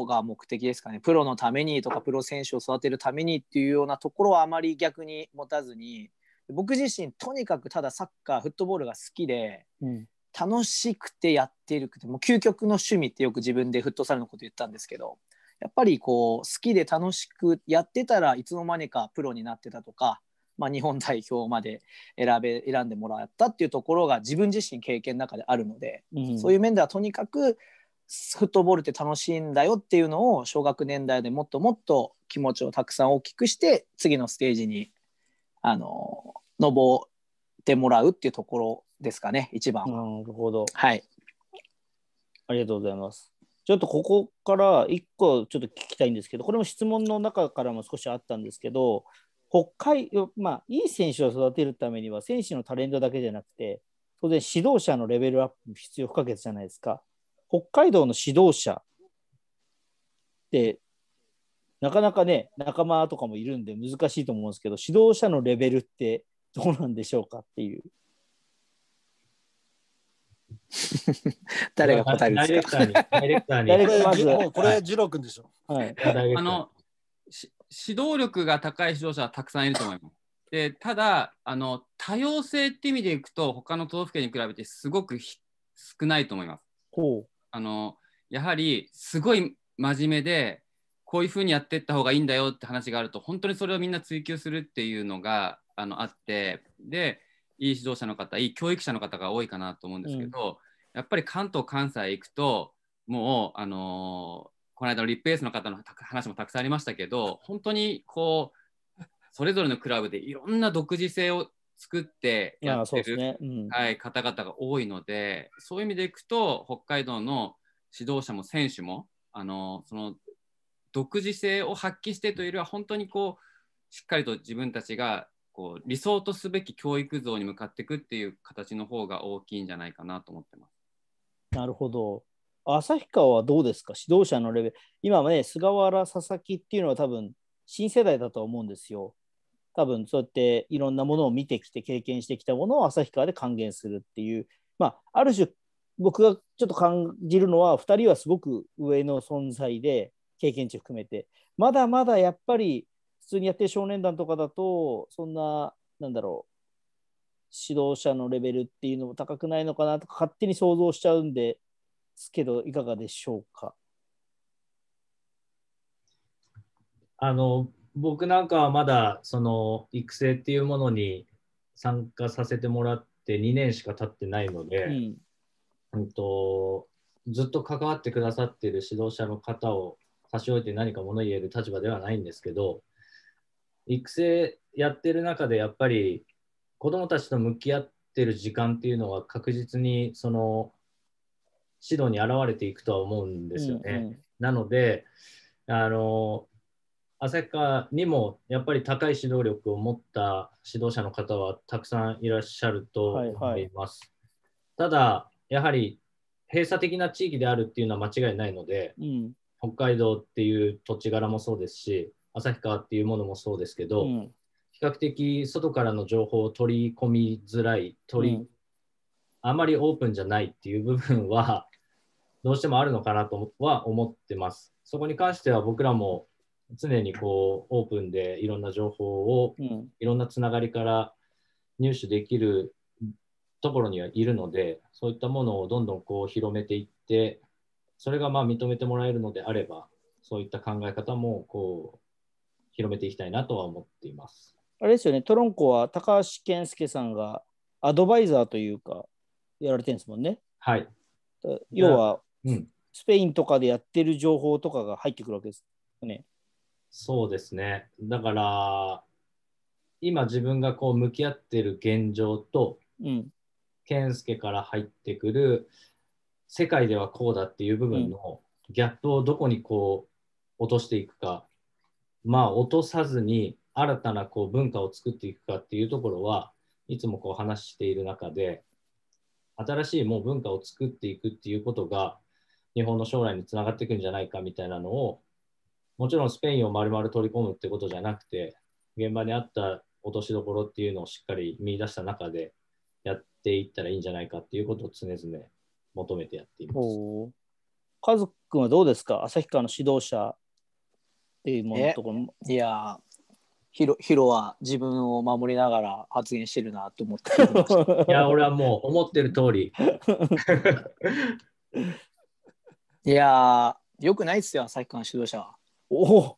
ろが目的ですかねプロのためにとかプロ選手を育てるためにっていうようなところはあまり逆に持たずに僕自身とにかくただサッカーフットボールが好きで、うん、楽しくてやっているくてもう究極の趣味ってよく自分でフットサルのこと言ったんですけどやっぱりこう好きで楽しくやってたらいつの間にかプロになってたとか、まあ、日本代表まで選べ選んでもらったっていうところが自分自身経験の中であるので、うん、そういう面ではとにかくフットボールって楽しいんだよっていうのを小学年代でもっともっと気持ちをたくさん大きくして次のステージにあの登ってもらうっていうところですかね、一番。なるほど。はい。ありがとうございます。ちょっとここから1個ちょっと聞きたいんですけど、これも質問の中からも少しあったんですけど、北海、まあ、いい選手を育てるためには、選手のタレントだけじゃなくて、当然指導者のレベルアップも必要不可欠じゃないですか。北海道の指導者ってなかなかね仲間とかもいるんで難しいと思うんですけど指導者のレベルってどうなんでしょうかっていう 誰が答えるですかダイレクターに。ダイレクターに。これ、ジロー君でしょ。はい。あの指導力が高い指導者はたくさんいると思います。で、ただ、あの、多様性って意味でいくと、他の都道府県に比べてすごく少ないと思います。ほう。あの、やはり、すごい真面目で、こういうふうにやっていった方がいいんだよって話があると、本当にそれをみんな追求するっていうのがあのあって、で、いい指導者の方いい教育者の方が多いかなと思うんですけど、うん、やっぱり関東関西行くともうあのー、この間のリップエースの方の話もたくさんありましたけど本当にこうそれぞれのクラブでいろんな独自性を作ってやってる、ねうん、はい、方々が多いのでそういう意味でいくと北海道の指導者も選手もあのその独自性を発揮してというよりは本当にこうしっかりと自分たちがこう理想とすべき教育像に向かっていくっていう形の方が大きいんじゃないかなと思ってます。なるほど。旭川はどうですか指導者のレベル。今はね、菅原佐々木っていうのは多分新世代だと思うんですよ。多分そうやっていろんなものを見てきて経験してきたものを旭川で還元するっていう、まあ、ある種僕がちょっと感じるのは2人はすごく上の存在で経験値含めてまだまだやっぱり通にやってる少年団とかだと、そんな、なんだろう、指導者のレベルっていうのも高くないのかなとか、勝手に想像しちゃうんですけど、いかがでしょうか。あの僕なんかはまだその育成っていうものに参加させてもらって2年しか経ってないので、うんとずっと関わってくださっている指導者の方を差し置いて何か物言える立場ではないんですけど育成やってる中でやっぱり子どもたちと向き合ってる時間っていうのは確実にその指導に現れていくとは思うんですよね。うんうん、なのであの旭川にもやっぱり高い指導力を持った指導者の方はたくさんいらっしゃると思います。はいはい、ただやはり閉鎖的な地域であるっていうのは間違いないので、うん、北海道っていう土地柄もそうですし旭川っていうものもそうですけど、うん、比較的外からの情報を取り込みづらい取り、うん、あまりオープンじゃないっていう部分は どうしてもあるのかなとは思ってます。そこに関しては僕らも常にこうオープンでいろんな情報を、いろんなつながりから入手できるところにはいるのでそういったものをどんどんこう広めていってそれがまあ認めてもらえるのであればそういった考え方もこう広めていきたいなとは思っています。あれですよね、トロンコは高橋健介さんがアドバイザーというか、やられてるんですもんね。はい。要は、うん、スペインとかでやってる情報とかが入ってくるわけですね。そうですね。だから、今自分がこう向き合ってる現状と、うん、健介から入ってくる世界ではこうだっていう部分のギャップをどこにこう落としていくかまあ、落とさずに新たなこう文化を作っていくかっていうところはいつもこう話している中で新しいもう文化を作っていくっていうことが日本の将来につながっていくんじゃないかみたいなのをもちろんスペインを丸々取り込むってことじゃなくて現場にあった落としどころっていうのをしっかり見出した中でやっていったらいいんじゃないかっていうことを常々求めてやっています。カズ君はどうですか旭川の指導者っていうものとかもいやヒロヒロは自分を守りながら発言してるなと思って いや俺はもう思ってる通り いやよくないっすよ旭川指導者はお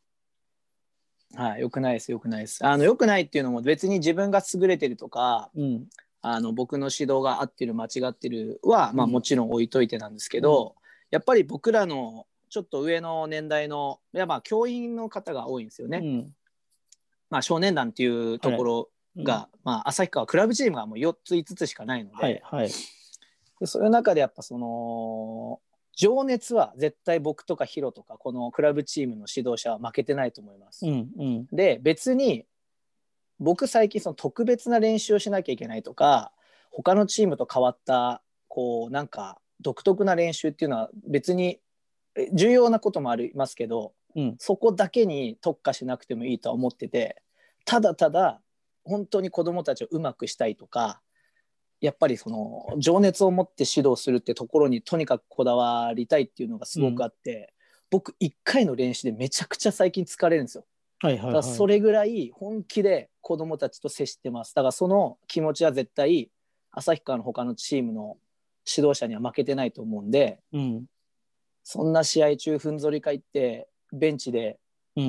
はい、よくないです、よくないです。あの、よくないっていうのも別に自分が優れてるとか、うん、あの、僕の指導が合ってる、間違ってるは、まあもちろん置いといてなんですけど、うん、やっぱり僕らのちょっと上の年代のいやまあ教員の方が多いんですよね。うん、まあ、少年団っていうところが、はい、まあ、旭川クラブチームがもう4つ5つしかないのではいはい、でそういう中でやっぱその情熱は絶対僕とかヒロとかこのクラブチームの指導者は負けてないと思います。うんうん、で別に僕最近その特別な練習をしなきゃいけないとか他のチームと変わったこうなんか独特な練習っていうのは別に重要なこともありますけど、うん、そこだけに特化しなくてもいいとは思っててただただ本当に子どもたちをうまくしたいとかやっぱりその情熱を持って指導するってところにとにかくこだわりたいっていうのがすごくあって、うん、僕1回の練習でめちゃくちゃ最近疲れるんですよ。はいはいはい、だからそれぐらい本気で子どもたちと接してますだからその気持ちは絶対旭川の他のチームの指導者には負けてないと思うんで、うん、そんな試合中ふんぞり返ってベンチで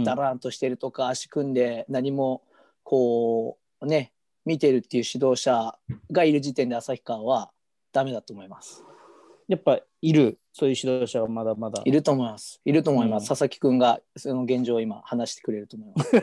だらんとしてるとか、足組んで何もこうね見てるっていう指導者がいる時点で旭川はダメだと思います。やっぱいるそういう指導者はまだまだいると思います。いると思います。うん、佐々木君がその現状を今話してくれると思います。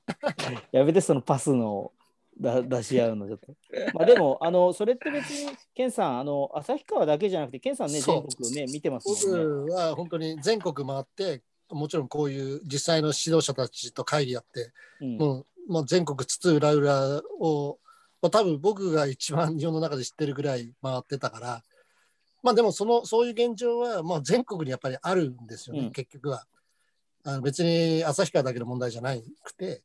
やめてそのパスのだ出し合うのちょっと。まあでもあのそれって別に健さん、あの旭川だけじゃなくて、健さんね、全国ね、見てますもんね。僕は本当に全国回って、もちろんこういう実際の指導者たちと会議やって、うん、もうもう全国津々浦々を、まあ、多分僕が一番日本の中で知ってるぐらい回ってたから、まあでもその、そういう現状は、まあ、全国にやっぱりあるんですよね、うん、結局は。あの別に旭川だけの問題じゃなくて、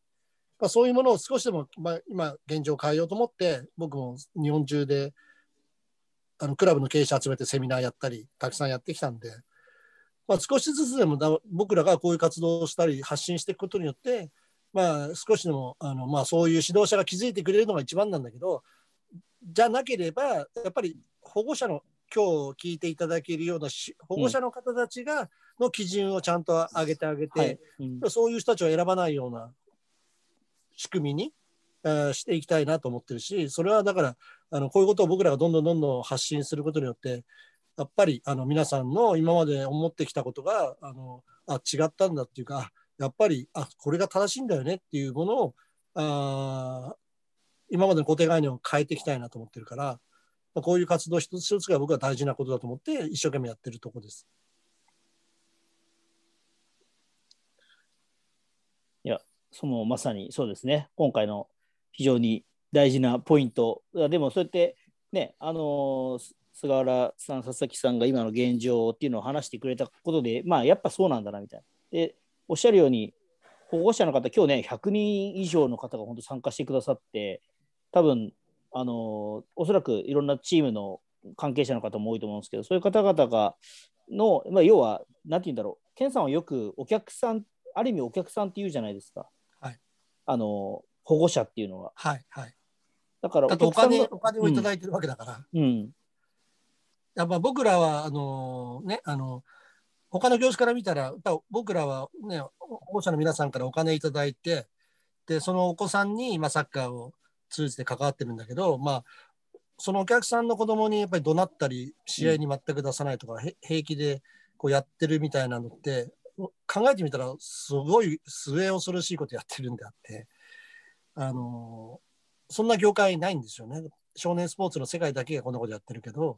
まあ、そういうものを少しでも、まあ、今現状を変えようと思って、僕も日本中で、あのクラブの経営者集めてセミナーやったり、たくさんやってきたんで、まあ、少しずつでもだ僕らがこういう活動をしたり、発信していくことによって、まあ、少しでもあの、まあ、そういう指導者が気づいてくれるのが一番なんだけど、じゃなければ、やっぱり保護者の今日聞いていただけるような保護者の方たちが、の基準をちゃんと上げてあげて、はいうん、そういう人たちを選ばないような仕組みに、えー、していきたいなと思ってるし、それはだから、あのこういうことを僕らがどんどんどんどん発信することによってやっぱりあの皆さんの今まで思ってきたことがあのあ違ったんだっていうかやっぱりあこれが正しいんだよねっていうものをあ今までの固定概念を変えていきたいなと思ってるから、まあ、こういう活動一つ一つが僕は大事なことだと思って一生懸命やってるとこです。いやそのまさにそうですね今回の非常に大事なポイント。でもそうやってね、あの菅原さん、佐々木さんが今の現状っていうのを話してくれたことで、まあ、やっぱそうなんだなみたいな。で、おっしゃるように、保護者の方、今日ね、100人以上の方が本当参加してくださって、多分あのおそらくいろんなチームの関係者の方も多いと思うんですけど、そういう方々がの、まあ、要は、なんて言うんだろう、健さんはよくお客さん、ある意味お客さんって言うじゃないですか、はい、あの保護者っていうのは。はいはい、だからだお金お金をいただいてるわけだから。うん。やっぱ僕らは、あのー、ね、あのー、他の業種から見たら、僕らは、ね、保護者の皆さんからお金いただいて、で、そのお子さんに今サッカーを通じて関わってるんだけど、まあ、そのお客さんの子供にやっぱり怒鳴ったり、試合に全く出さないとか、うん、平気でこうやってるみたいなのって、考えてみたら、すごい末恐ろしいことやってるんであって、あのーそんな業界ないんですよね。少年スポーツの世界だけがこんなことやってるけど、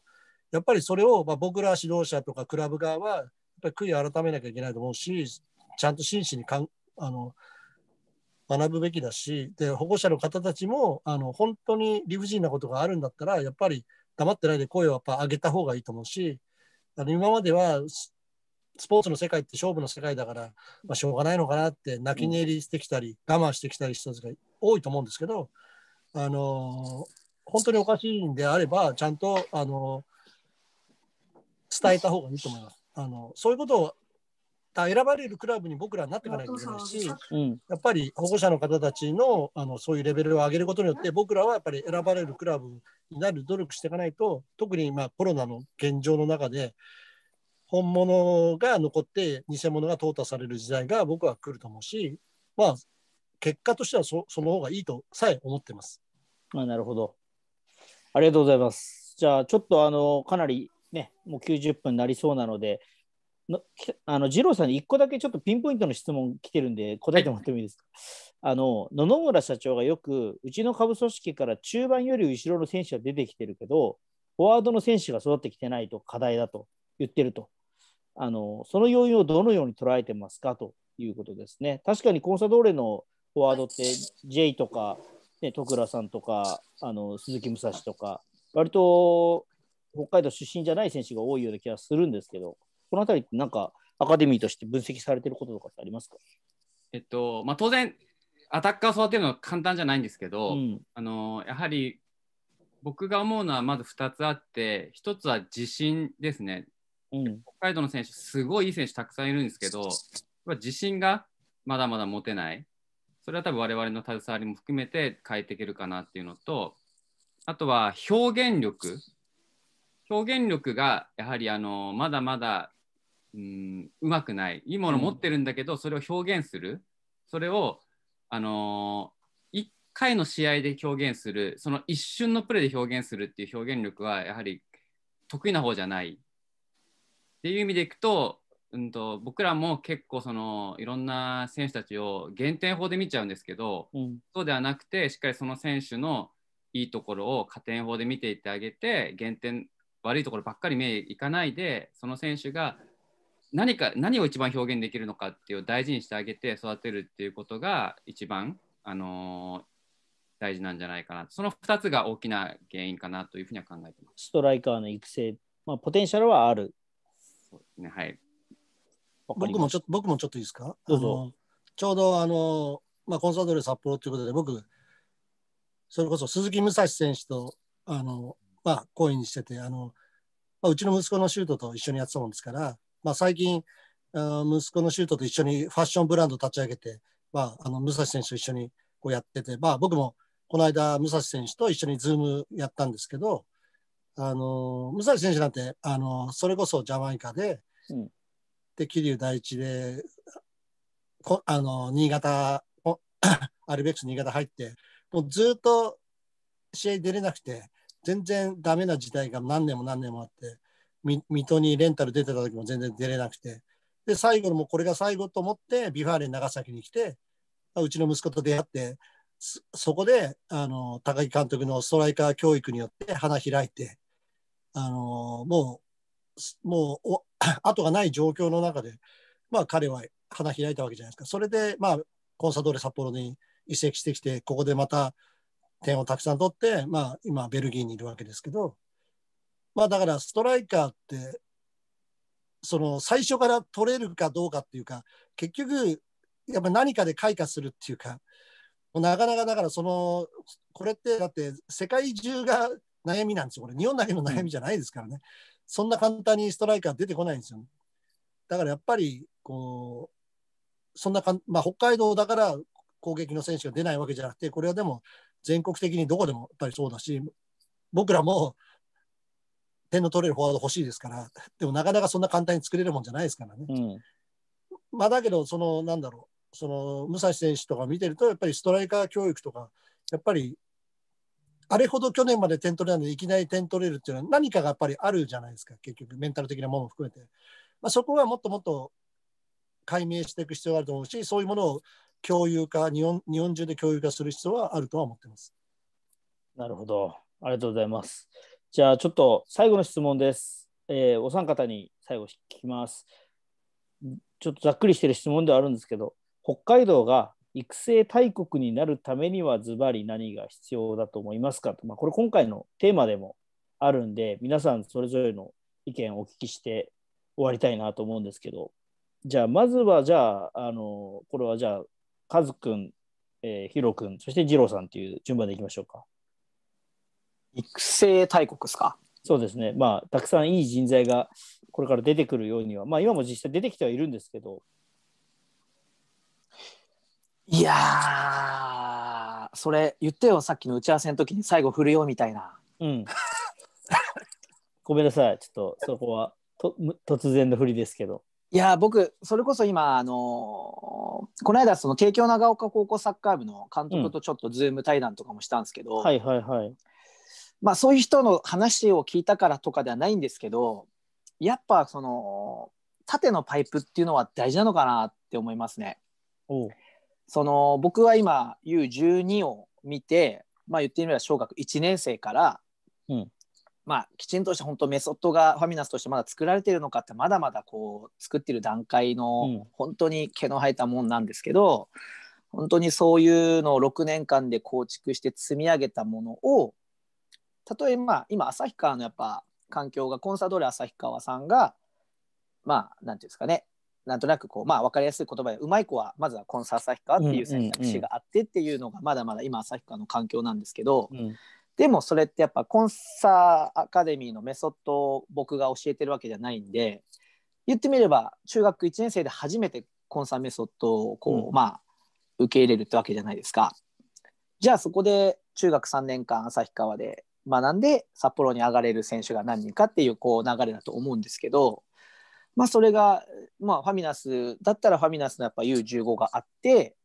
やっぱりそれを、まあ、僕ら指導者とかクラブ側は、やっぱり悔い改めなきゃいけないと思うし、ちゃんと真摯にかんあの学ぶべきだしで、保護者の方たちもあの本当に理不尽なことがあるんだったら、やっぱり黙ってないで声をやっぱ上げた方がいいと思うし、あの今まではスポーツの世界って勝負の世界だから、まあ、しょうがないのかなって泣き寝入りしてきたり、我慢してきたりした人が多いと思うんですけど、あの本当におかしいんであれば、ちゃんとあの伝えた方がいいと思います。あのそういうことを選ばれるクラブに僕らになっていかないといけないし、やっぱり保護者の方たちのあのそういうレベルを上げることによって、僕らはやっぱり選ばれるクラブになる努力していかないと、特にあ、コロナの現状の中で、本物が残って偽物が淘汰される時代が僕は来ると思うし、まあ、結果としてはそその方がいいとさえ思ってます。あなるほど。ありがとうございます。じゃあ、ちょっとあのかなりね、もう90分になりそうなので、のあの二郎さんに1個だけちょっとピンポイントの質問来てるんで、答えてもらってもいいですか。あの野々村社長がよく、うちの下部組織から中盤より後ろの選手が出てきてるけど、フォワードの選手が育ってきてないと課題だと言ってると。あのその要因をどのように捉えてますかということですね。確かにコンサドーレのフォワードって J とかね、徳倉さんとかあの鈴木武蔵とか割と北海道出身じゃない選手が多いような気がするんですけどこの辺りってなんかアカデミーとして分析されてることとかってありますかえっとまあ、当然アタッカーを育てるのは簡単じゃないんですけど、うん、あのやはり僕が思うのはまず2つあって1つは自信ですね、うん、北海道の選手すごいいい選手たくさんいるんですけど自信がまだまだ持てないそれは多分我々の携わりも含めて変えていけるかなっていうのとあとは表現力表現力がやはりあのまだまだうんうまくないいいもの持ってるんだけど、それを表現するそれをあの1回の試合で表現するその一瞬のプレーで表現するっていう表現力はやはり得意な方じゃないっていう意味でいくとうんと、僕らも結構そのいろんな選手たちを減点法で見ちゃうんですけど、うん、そうではなくてしっかりその選手のいいところを加点法で見ていってあげて減点悪いところばっかり目いかないでその選手が何か何を一番表現できるのかっていう大事にしてあげて育てるっていうことが一番、あのー、大事なんじゃないかなその2つが大きな原因かなというふうには考えてます。ストライカーの育成、まあ、ポテンシャルはある。そうですねはい僕もちょっと、僕もちょっといいですかどうぞ。ちょうど、あの、まあ、コンサートで札幌ということで、僕、それこそ鈴木武蔵選手と、あの、まあ、懇意にしてて、あの、まあ、うちの息子のシュートと一緒にやってたもんですから、まあ、最近、あ息子のシュートと一緒にファッションブランド立ち上げて、まあ、あの、武蔵選手と一緒にこうやってて、まあ、僕も、この間、武蔵選手と一緒にズームやったんですけど、あの、武蔵選手なんて、あの、それこそジャマイカで、うん、で桐生第一でこあの新潟 アルベックス新潟入ってもうずっと試合出れなくて全然ダメな時代が何年も何年もあって水戸にレンタル出てた時も全然出れなくてで最後のもうこれが最後と思ってビファーレン長崎に来てうちの息子と出会ってそこであの高木監督のストライカー教育によって花開いてあのもうもう 後がない状況の中で、まあ、彼は花開いたわけじゃないですか。それで、まあ、コンサドーレ札幌に移籍してきて、ここでまた点をたくさん取って、まあ、今、ベルギーにいるわけですけど、まあ、だからストライカーって、その最初から取れるかどうかっていうか、結局、やっぱ何かで開花するっていうか、なかなかだからその、これってだって世界中が悩みなんですよ、これ、日本だけの悩みじゃないですからね。うんそんな簡単にストライカー出てこないんですよ、ね。だからやっぱり、こう、そんなかん、まあ、北海道だから攻撃の選手が出ないわけじゃなくて、これはでも全国的にどこでもやっぱりそうだし、僕らも点の取れるフォワード欲しいですから、でもなかなかそんな簡単に作れるもんじゃないですからね。うん、まあ、だけど、その、なんだろう、その武蔵選手とか見てると、やっぱりストライカー教育とか、やっぱりあれほど去年まで点取れないのでいきなり点取れるっていうのは何かがやっぱりあるじゃないですか結局メンタル的なものも含めて、まあ、そこはもっともっと解明していく必要があると思うしそういうものを共有化日本日本中で共有化する必要はあるとは思ってます。なるほどありがとうございます。じゃあちょっと最後の質問です。えー、お三方に最後聞きます。ちょっとざっくりしてる質問ではあるんですけど、北海道が育成大国になるためにはズバリ何が必要だと思いますかと、まあ、これ今回のテーマでもあるんで皆さんそれぞれの意見をお聞きして終わりたいなと思うんですけどじゃあまずはじゃああのこれはじゃあカズくん、えー、ヒロくんそして二郎さんという順番でいきましょうか育成大国ですかそうですねまあたくさんいい人材がこれから出てくるようにはまあ今も実際出てきてはいるんですけどいやそれ言ってよさっきの打ち合わせの時に最後振るよみたいな。うん。ごめんなさいちょっとそこはと突然の振りですけど。いや僕それこそ今あのー、この間その帝京長岡高校サッカー部の監督とちょっとズーム対談とかもしたんですけど、うん、はいはいはい、まあそういう人の話を聞いたからとかではないんですけどやっぱその縦のパイプっていうのは大事なのかなって思いますね。おその僕は今 U12 を見て、まあ、言ってみれば小学1年生から、うん、まあ、きちんとした本当メソッドがファミナスとしてまだ作られてるのかってまだまだこう作ってる段階の本当に毛の生えたもんなんですけど、うん、本当にそういうのを6年間で構築して積み上げたものを例えば今旭川のやっぱ環境がコンサドーレ旭川さんがまあ何て言うんですかねなんとなくこう、まあ、分かりやすい言葉でうまい子はまずはコンサ旭川っていう選択肢があってっていうのがまだまだ今旭川の環境なんですけど、うん、でもそれってやっぱコンサアカデミーのメソッドを僕が教えてるわけじゃないんで言ってみれば中学1年生で初めてコンサメソッドをこう、うん、まあ受け入れるってわけじゃないですか。じゃあそこで中学3年間旭川で学んで札幌に上がれる選手が何人かっていうこう流れだと思うんですけどまあ、それが、まあ、ファミナスだったらファミナスのやっぱ U15 があって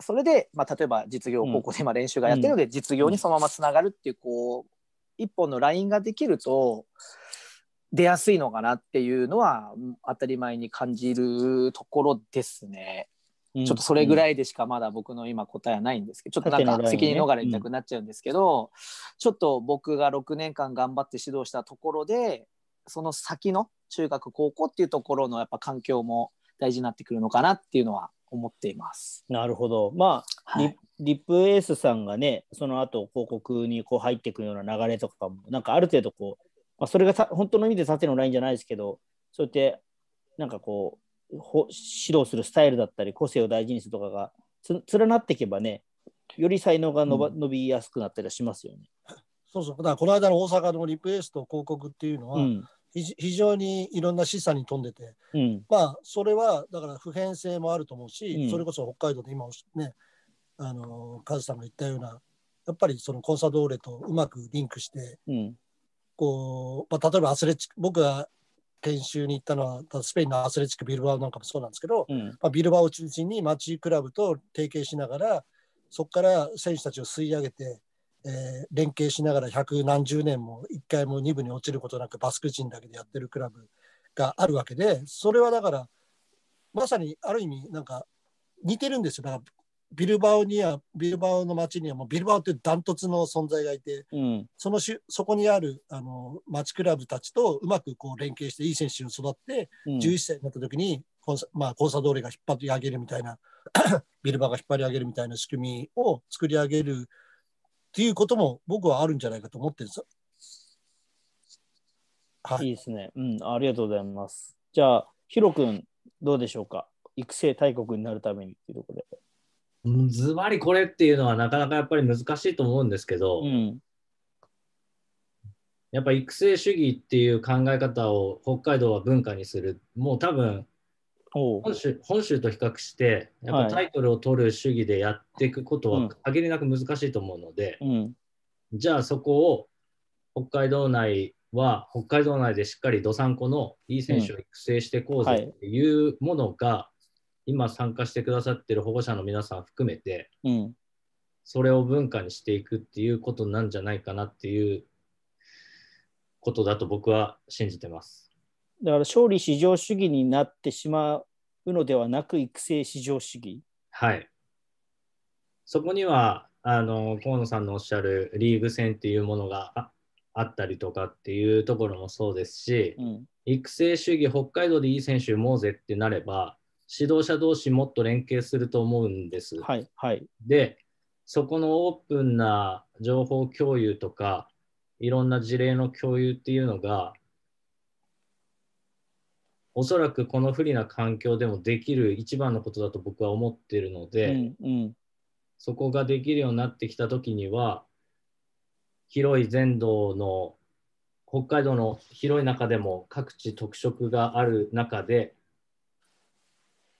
それで、まあ、例えば実業高校で今練習がやってるので、実業にそのままつながるっていうこう一本のラインができると出やすいのかなっていうのは当たり前に感じるところですね。ちょっとそれぐらいでしかまだ僕の今答えはないんですけど、ちょっとなんか責任逃れたくなっちゃうんですけど、ちょっと僕が6年間頑張って指導したところで、その先の中学高校っていうところのやっぱ環境も大事になってくるのかなっていうのは思っています。なるほど。まあ、はい、リップエースさんがね、その後広告にこう入っていくような流れとかも、なんかある程度こう、まあ、それが本当の意味で縦のラインじゃないですけど、そうやって、なんかこう、指導するスタイルだったり、個性を大事にするとかが連なっていけばね、より才能が伸ば、うん、伸びやすくなったりしますよね。そうそう、だからこの間の大阪のリプエースと広告っていうのは、うん非常にいろんな示唆に富んでて、うん、まあそれはだから普遍性もあると思うし、うん、それこそ北海道で今ねあのカズさんが言ったようなやっぱりそのコンサドーレとうまくリンクして、うん、こう、まあ、例えばアスレチック僕が研修に行ったのはスペインのアスレチックビルバオなんかもそうなんですけど、まあ、ビルバオを中心に町クラブと提携しながらそこから選手たちを吸い上げてえー、連携しながら百何十年も一回も二部に落ちることなくバスク人だけでやってるクラブがあるわけでそれはだからまさにある意味なんか似てるんですよだからビルバオにはビルバオの町にはもうビルバオっていうダントツの存在がいて、うん、そのしそこにあるあの町クラブたちとうまくこう連携していい選手を育って、うん、11歳になった時にコンサ,、まあ、コンサドーレが引っ張り上げるみたいな ビルバオが引っ張り上げるみたいな仕組みを作り上げるっていうことも僕はあるんじゃないかと思ってるんですよ。はい、いいですね。うん、ありがとうございます。じゃあ、ヒロ君、どうでしょうか育成大国になるためにっていうところで。ズバリこれっていうのはなかなかやっぱり難しいと思うんですけど、うん、やっぱ育成主義っていう考え方を北海道は文化にするもう多分本州本州と比較してやっぱタイトルを取る主義でやっていくことは限りなく難しいと思うので、うん、じゃあそこを北海道内は北海道内でしっかりどさんこのいい選手を育成していこうぜっていうものが、今参加してくださってる保護者の皆さん含めて、うん、それを文化にしていくっていうことなんじゃないかなっていうことだと僕は信じてます。だから勝利至上主義になってしまうのではなく育成至上主義。はい。そこにはあの河野さんのおっしゃるリーグ戦っていうものがあったりとかっていうところもそうですし、うん、育成主義北海道でいい選手もうぜってなれば指導者同士もっと連携すると思うんです。はい、はい、でそこのオープンな情報共有とかいろんな事例の共有っていうのがおそらくこの不利な環境でもできる一番のことだと僕は思ってるので、うんうん、そこができるようになってきた時には広い全土の北海道の広い中でも各地特色がある中で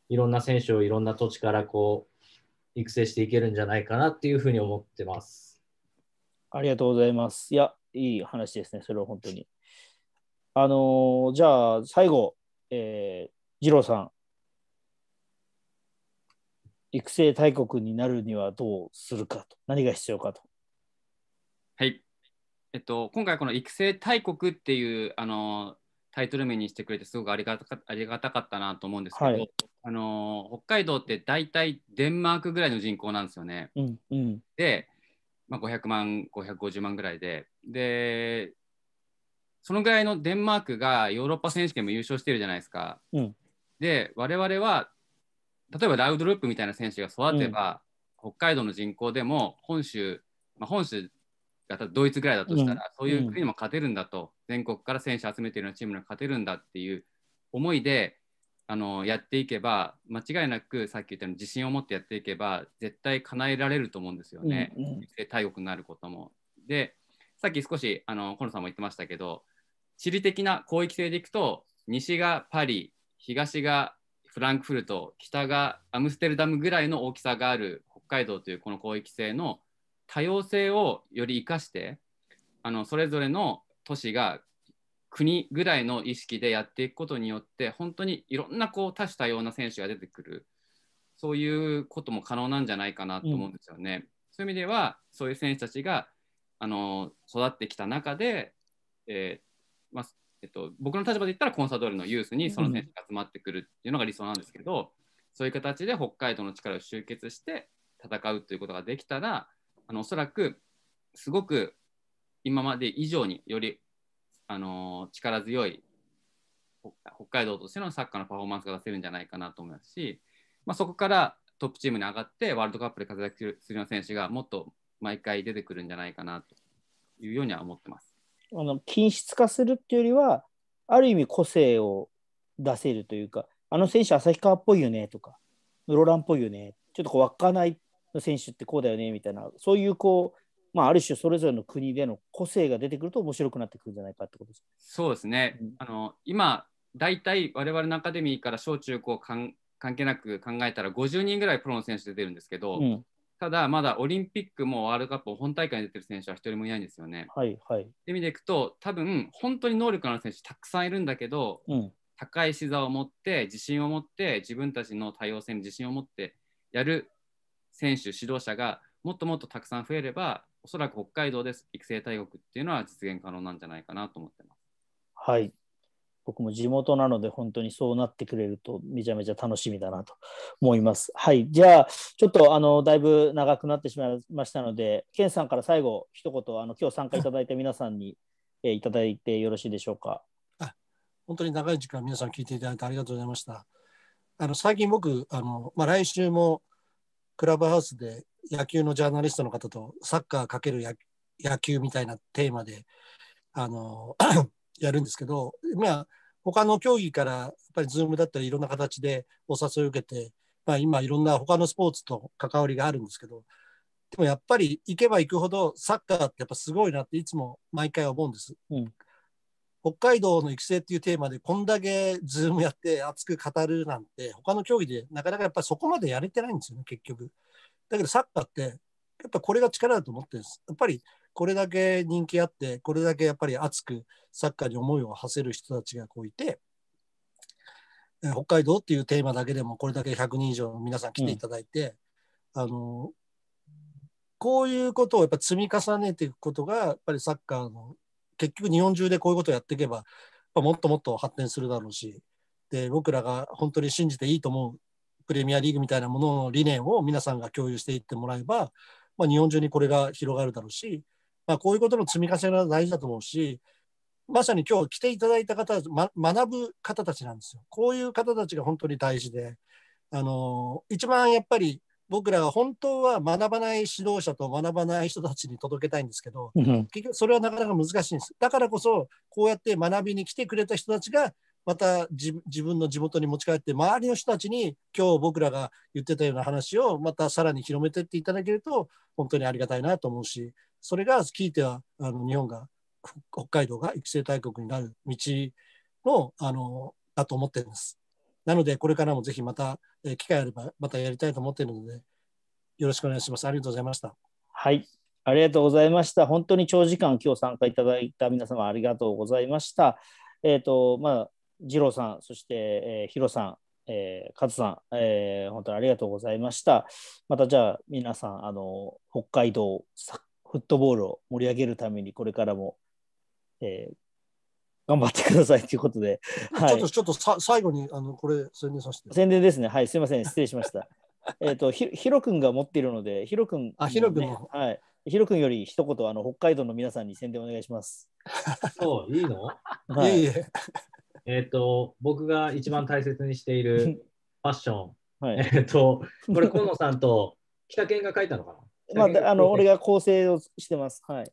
いろんな選手をいろんな土地からこう育成していけるんじゃないかなっていうふうに思ってます。ありがとうございます。いや、いい話ですね、それは本当に。あのー、じゃあ最後、えー、二郎さん、育成大国になるにはどうするかと、何が必要かと。はい。えっと、今回この育成大国っていうあのタイトル名にしてくれてすごくありがたかありがたかったなと思うんですけど、はい、あの北海道って大体デンマークぐらいの人口なんですよね。うんうん、で、まあ、500万550万ぐらいででそのぐらいのデンマークがヨーロッパ選手権も優勝してるじゃないですか。うん、で我々は例えばラウドループみたいな選手が育てば、うん、北海道の人口でも本州、まあ、本州がドイツぐらいだとしたら、うん、そういう国も勝てるんだと、全国から選手集めてるようなチームに勝てるんだっていう思いであのやっていけば間違いなくさっき言ったように自信を持ってやっていけば絶対叶えられると思うんですよね、うんうん、大国になることも。でさっき少しあの河野さんも言ってましたけど地理的な広域性でいくと、西がパリ、東がフランクフルト、北がアムステルダムぐらいの大きさがある北海道というこの広域性の多様性をより生かして、あのそれぞれの都市が国ぐらいの意識でやっていくことによって本当にいろんなこう多種多様な選手が出てくるそういうことも可能なんじゃないかなと思うんですよね。うん、そういう意味ではそういう選手たちがあの育ってきた中で、えまあえっと、僕の立場で言ったらコンサドールのユースにその選手が集まってくるっていうのが理想なんですけど、うん、そういう形で北海道の力を集結して戦うということができたらあのおそらくすごく今まで以上により、あの力強い北海道としてのサッカーのパフォーマンスが出せるんじゃないかなと思いますし、まあ、そこからトップチームに上がってワールドカップで活躍するような選手がもっと毎回出てくるんじゃないかなというようには思ってます。あの均質化するっていうよりはある意味個性を出せるというかあの選手旭川っぽいよねとか室蘭っぽいよねちょっとこう稚内の選手ってこうだよねみたいなそういうこうまあ、ある種それぞれの国での個性が出てくると面白くなってくるんじゃないかってことですそうですね、うん、あの今大体我々のアカデミーから小中高関係なく考えたら50人ぐらいプロの選手で出るんですけど、うん、ただ、まだオリンピックもワールドカップ本大会に出てる選手は一人もいないんですよね。はいはい。って意味でいくと、多分本当に能力のある選手たくさんいるんだけど、うん、高い視座を持って、自信を持って、自分たちの多様性に自信を持ってやる選手、指導者がもっともっとたくさん増えれば、おそらく北海道です育成大国っていうのは実現可能なんじゃないかなと思ってます。はい。僕も地元なので本当にそうなってくれるとめちゃめちゃ楽しみだなと思います。はい、じゃあちょっとあのだいぶ長くなってしまいましたので、ケンさんから最後一言あの今日参加いただいた皆さんに、えー、いただいてよろしいでしょうか。あ、本当に長い時間皆さん聞いていただいてありがとうございました。あの最近僕あのまあ来週もクラブハウスで野球のジャーナリストの方とサッカーかける野球みたいなテーマであの やるんですけど、まあ、他の競技からやっぱり Zoom だったりいろんな形でお誘いを受けて、まあ、今いろんな他のスポーツと関わりがあるんですけど、でもやっぱり行けば行くほどサッカーってやっぱすごいなっていつも毎回思うんです。うん、北海道の育成っていうテーマでこんだけ Zoom やって熱く語るなんて他の競技でなかなかやっぱりそこまでやれてないんですよね結局。だけどサッカーってやっぱこれが力だと思ってるんです。やっぱりこれだけ人気あって、これだけやっぱり熱くサッカーに思いを馳せる人たちがこういて、北海道っていうテーマだけでもこれだけ100人以上の皆さん来ていただいて、うん、あのこういうことをやっぱ積み重ねていくことがやっぱりサッカーの結局日本中でこういうことをやっていけばもっともっと発展するだろうしで僕らが本当に信じていいと思うプレミアリーグみたいなものの理念を皆さんが共有していってもらえば、まあ、日本中にこれが広がるだろうしまあ、こういうことの積み重ねが大事だと思うし、まさに今日来ていただいた方、ま、学ぶ方たちなんですよ。こういう方たちが本当に大事で、あの一番やっぱり僕らは本当は学ばない指導者と学ばない人たちに届けたいんですけど、うん、結局それはなかなか難しいんです。だからこそ、こうやって学びに来てくれた人たちが、また自分の地元に持ち帰って、周りの人たちに今日僕らが言ってたような話を、またさらに広めていっていただけると、本当にありがたいなと思うし、それがひいてはあの日本が北海道が育成大国になる道のあのだと思っています。なのでこれからもぜひまた、え機会あればまたやりたいと思っているのでよろしくお願いします。ありがとうございました。はい、ありがとうございました。本当に長時間今日参加いただいた皆様ありがとうございました。えっ、ー、とまあ次郎さんそして、えー、ヒさんえー、カさん、えー、本当にありがとうございました。またじゃあ皆さん、あの北海道サッフットボールを盛り上げるためにこれからも、えー、頑張ってくださいということで、はい、ちょっとちょっとさ最後にあのこれ宣伝させて宣伝ですねはいすみません失礼しました えっとひひろ君が持っているのでひろ君、ね、あひろ君んはいひろ君より一言あの北海道の皆さんに宣伝お願いします そういいの、はい、いえいええっ、と僕が一番大切にしているファッションはい、えっとこれ河野さんと北健が書いたのかなまあ、あの俺が構成をしてます。はい、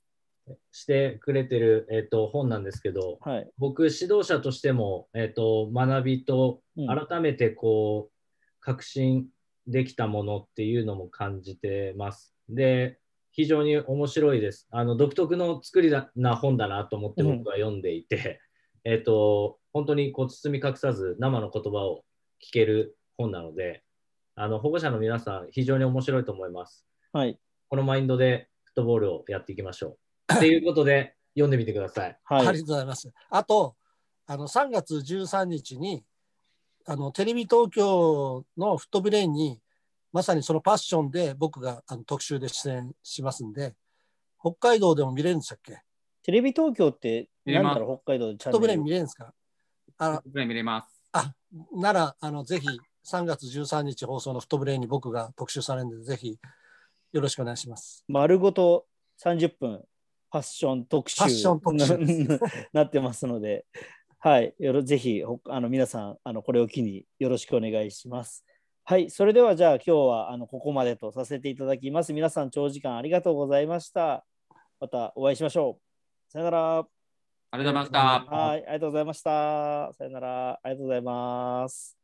してくれてる、えーと、本なんですけど、はい、僕指導者としても、えーと、学びと改めてこう、確信できたものっていうのも感じてます。で非常に面白いです。あの独特の作りな本だなと思って僕は読んでいて、うん、えっと本当にこう包み隠さず生の言葉を聞ける本なので、あの保護者の皆さん非常に面白いと思います。はい、このマインドでフットボールをやっていきましょう。ということで、読んでみてください。はい、ありがとうございます。あと、あの3月13日にあの、テレビ東京のフットブレインに、まさにそのパッションで僕があの特集で出演しますんで、北海道でも見れるんでしたっけテレビ東京って何だろう、北海道でフットブレイン見れるんですかあ見れます。あならあの、ぜひ3月13日放送のフットブレインに僕が特集されるんで、ぜひよろしくお願いします。丸ごと30分ファッション特集 なってますので、はい、よろぜひあの皆さんあのこれを機によろしくお願いします。はい、それではじゃあ今日はあのここまでとさせていただきます。皆さん長時間ありがとうございました。またお会いしましょう。さよなら。ありがとうございました。はい、ありがとうございました。さよなら。ありがとうございます。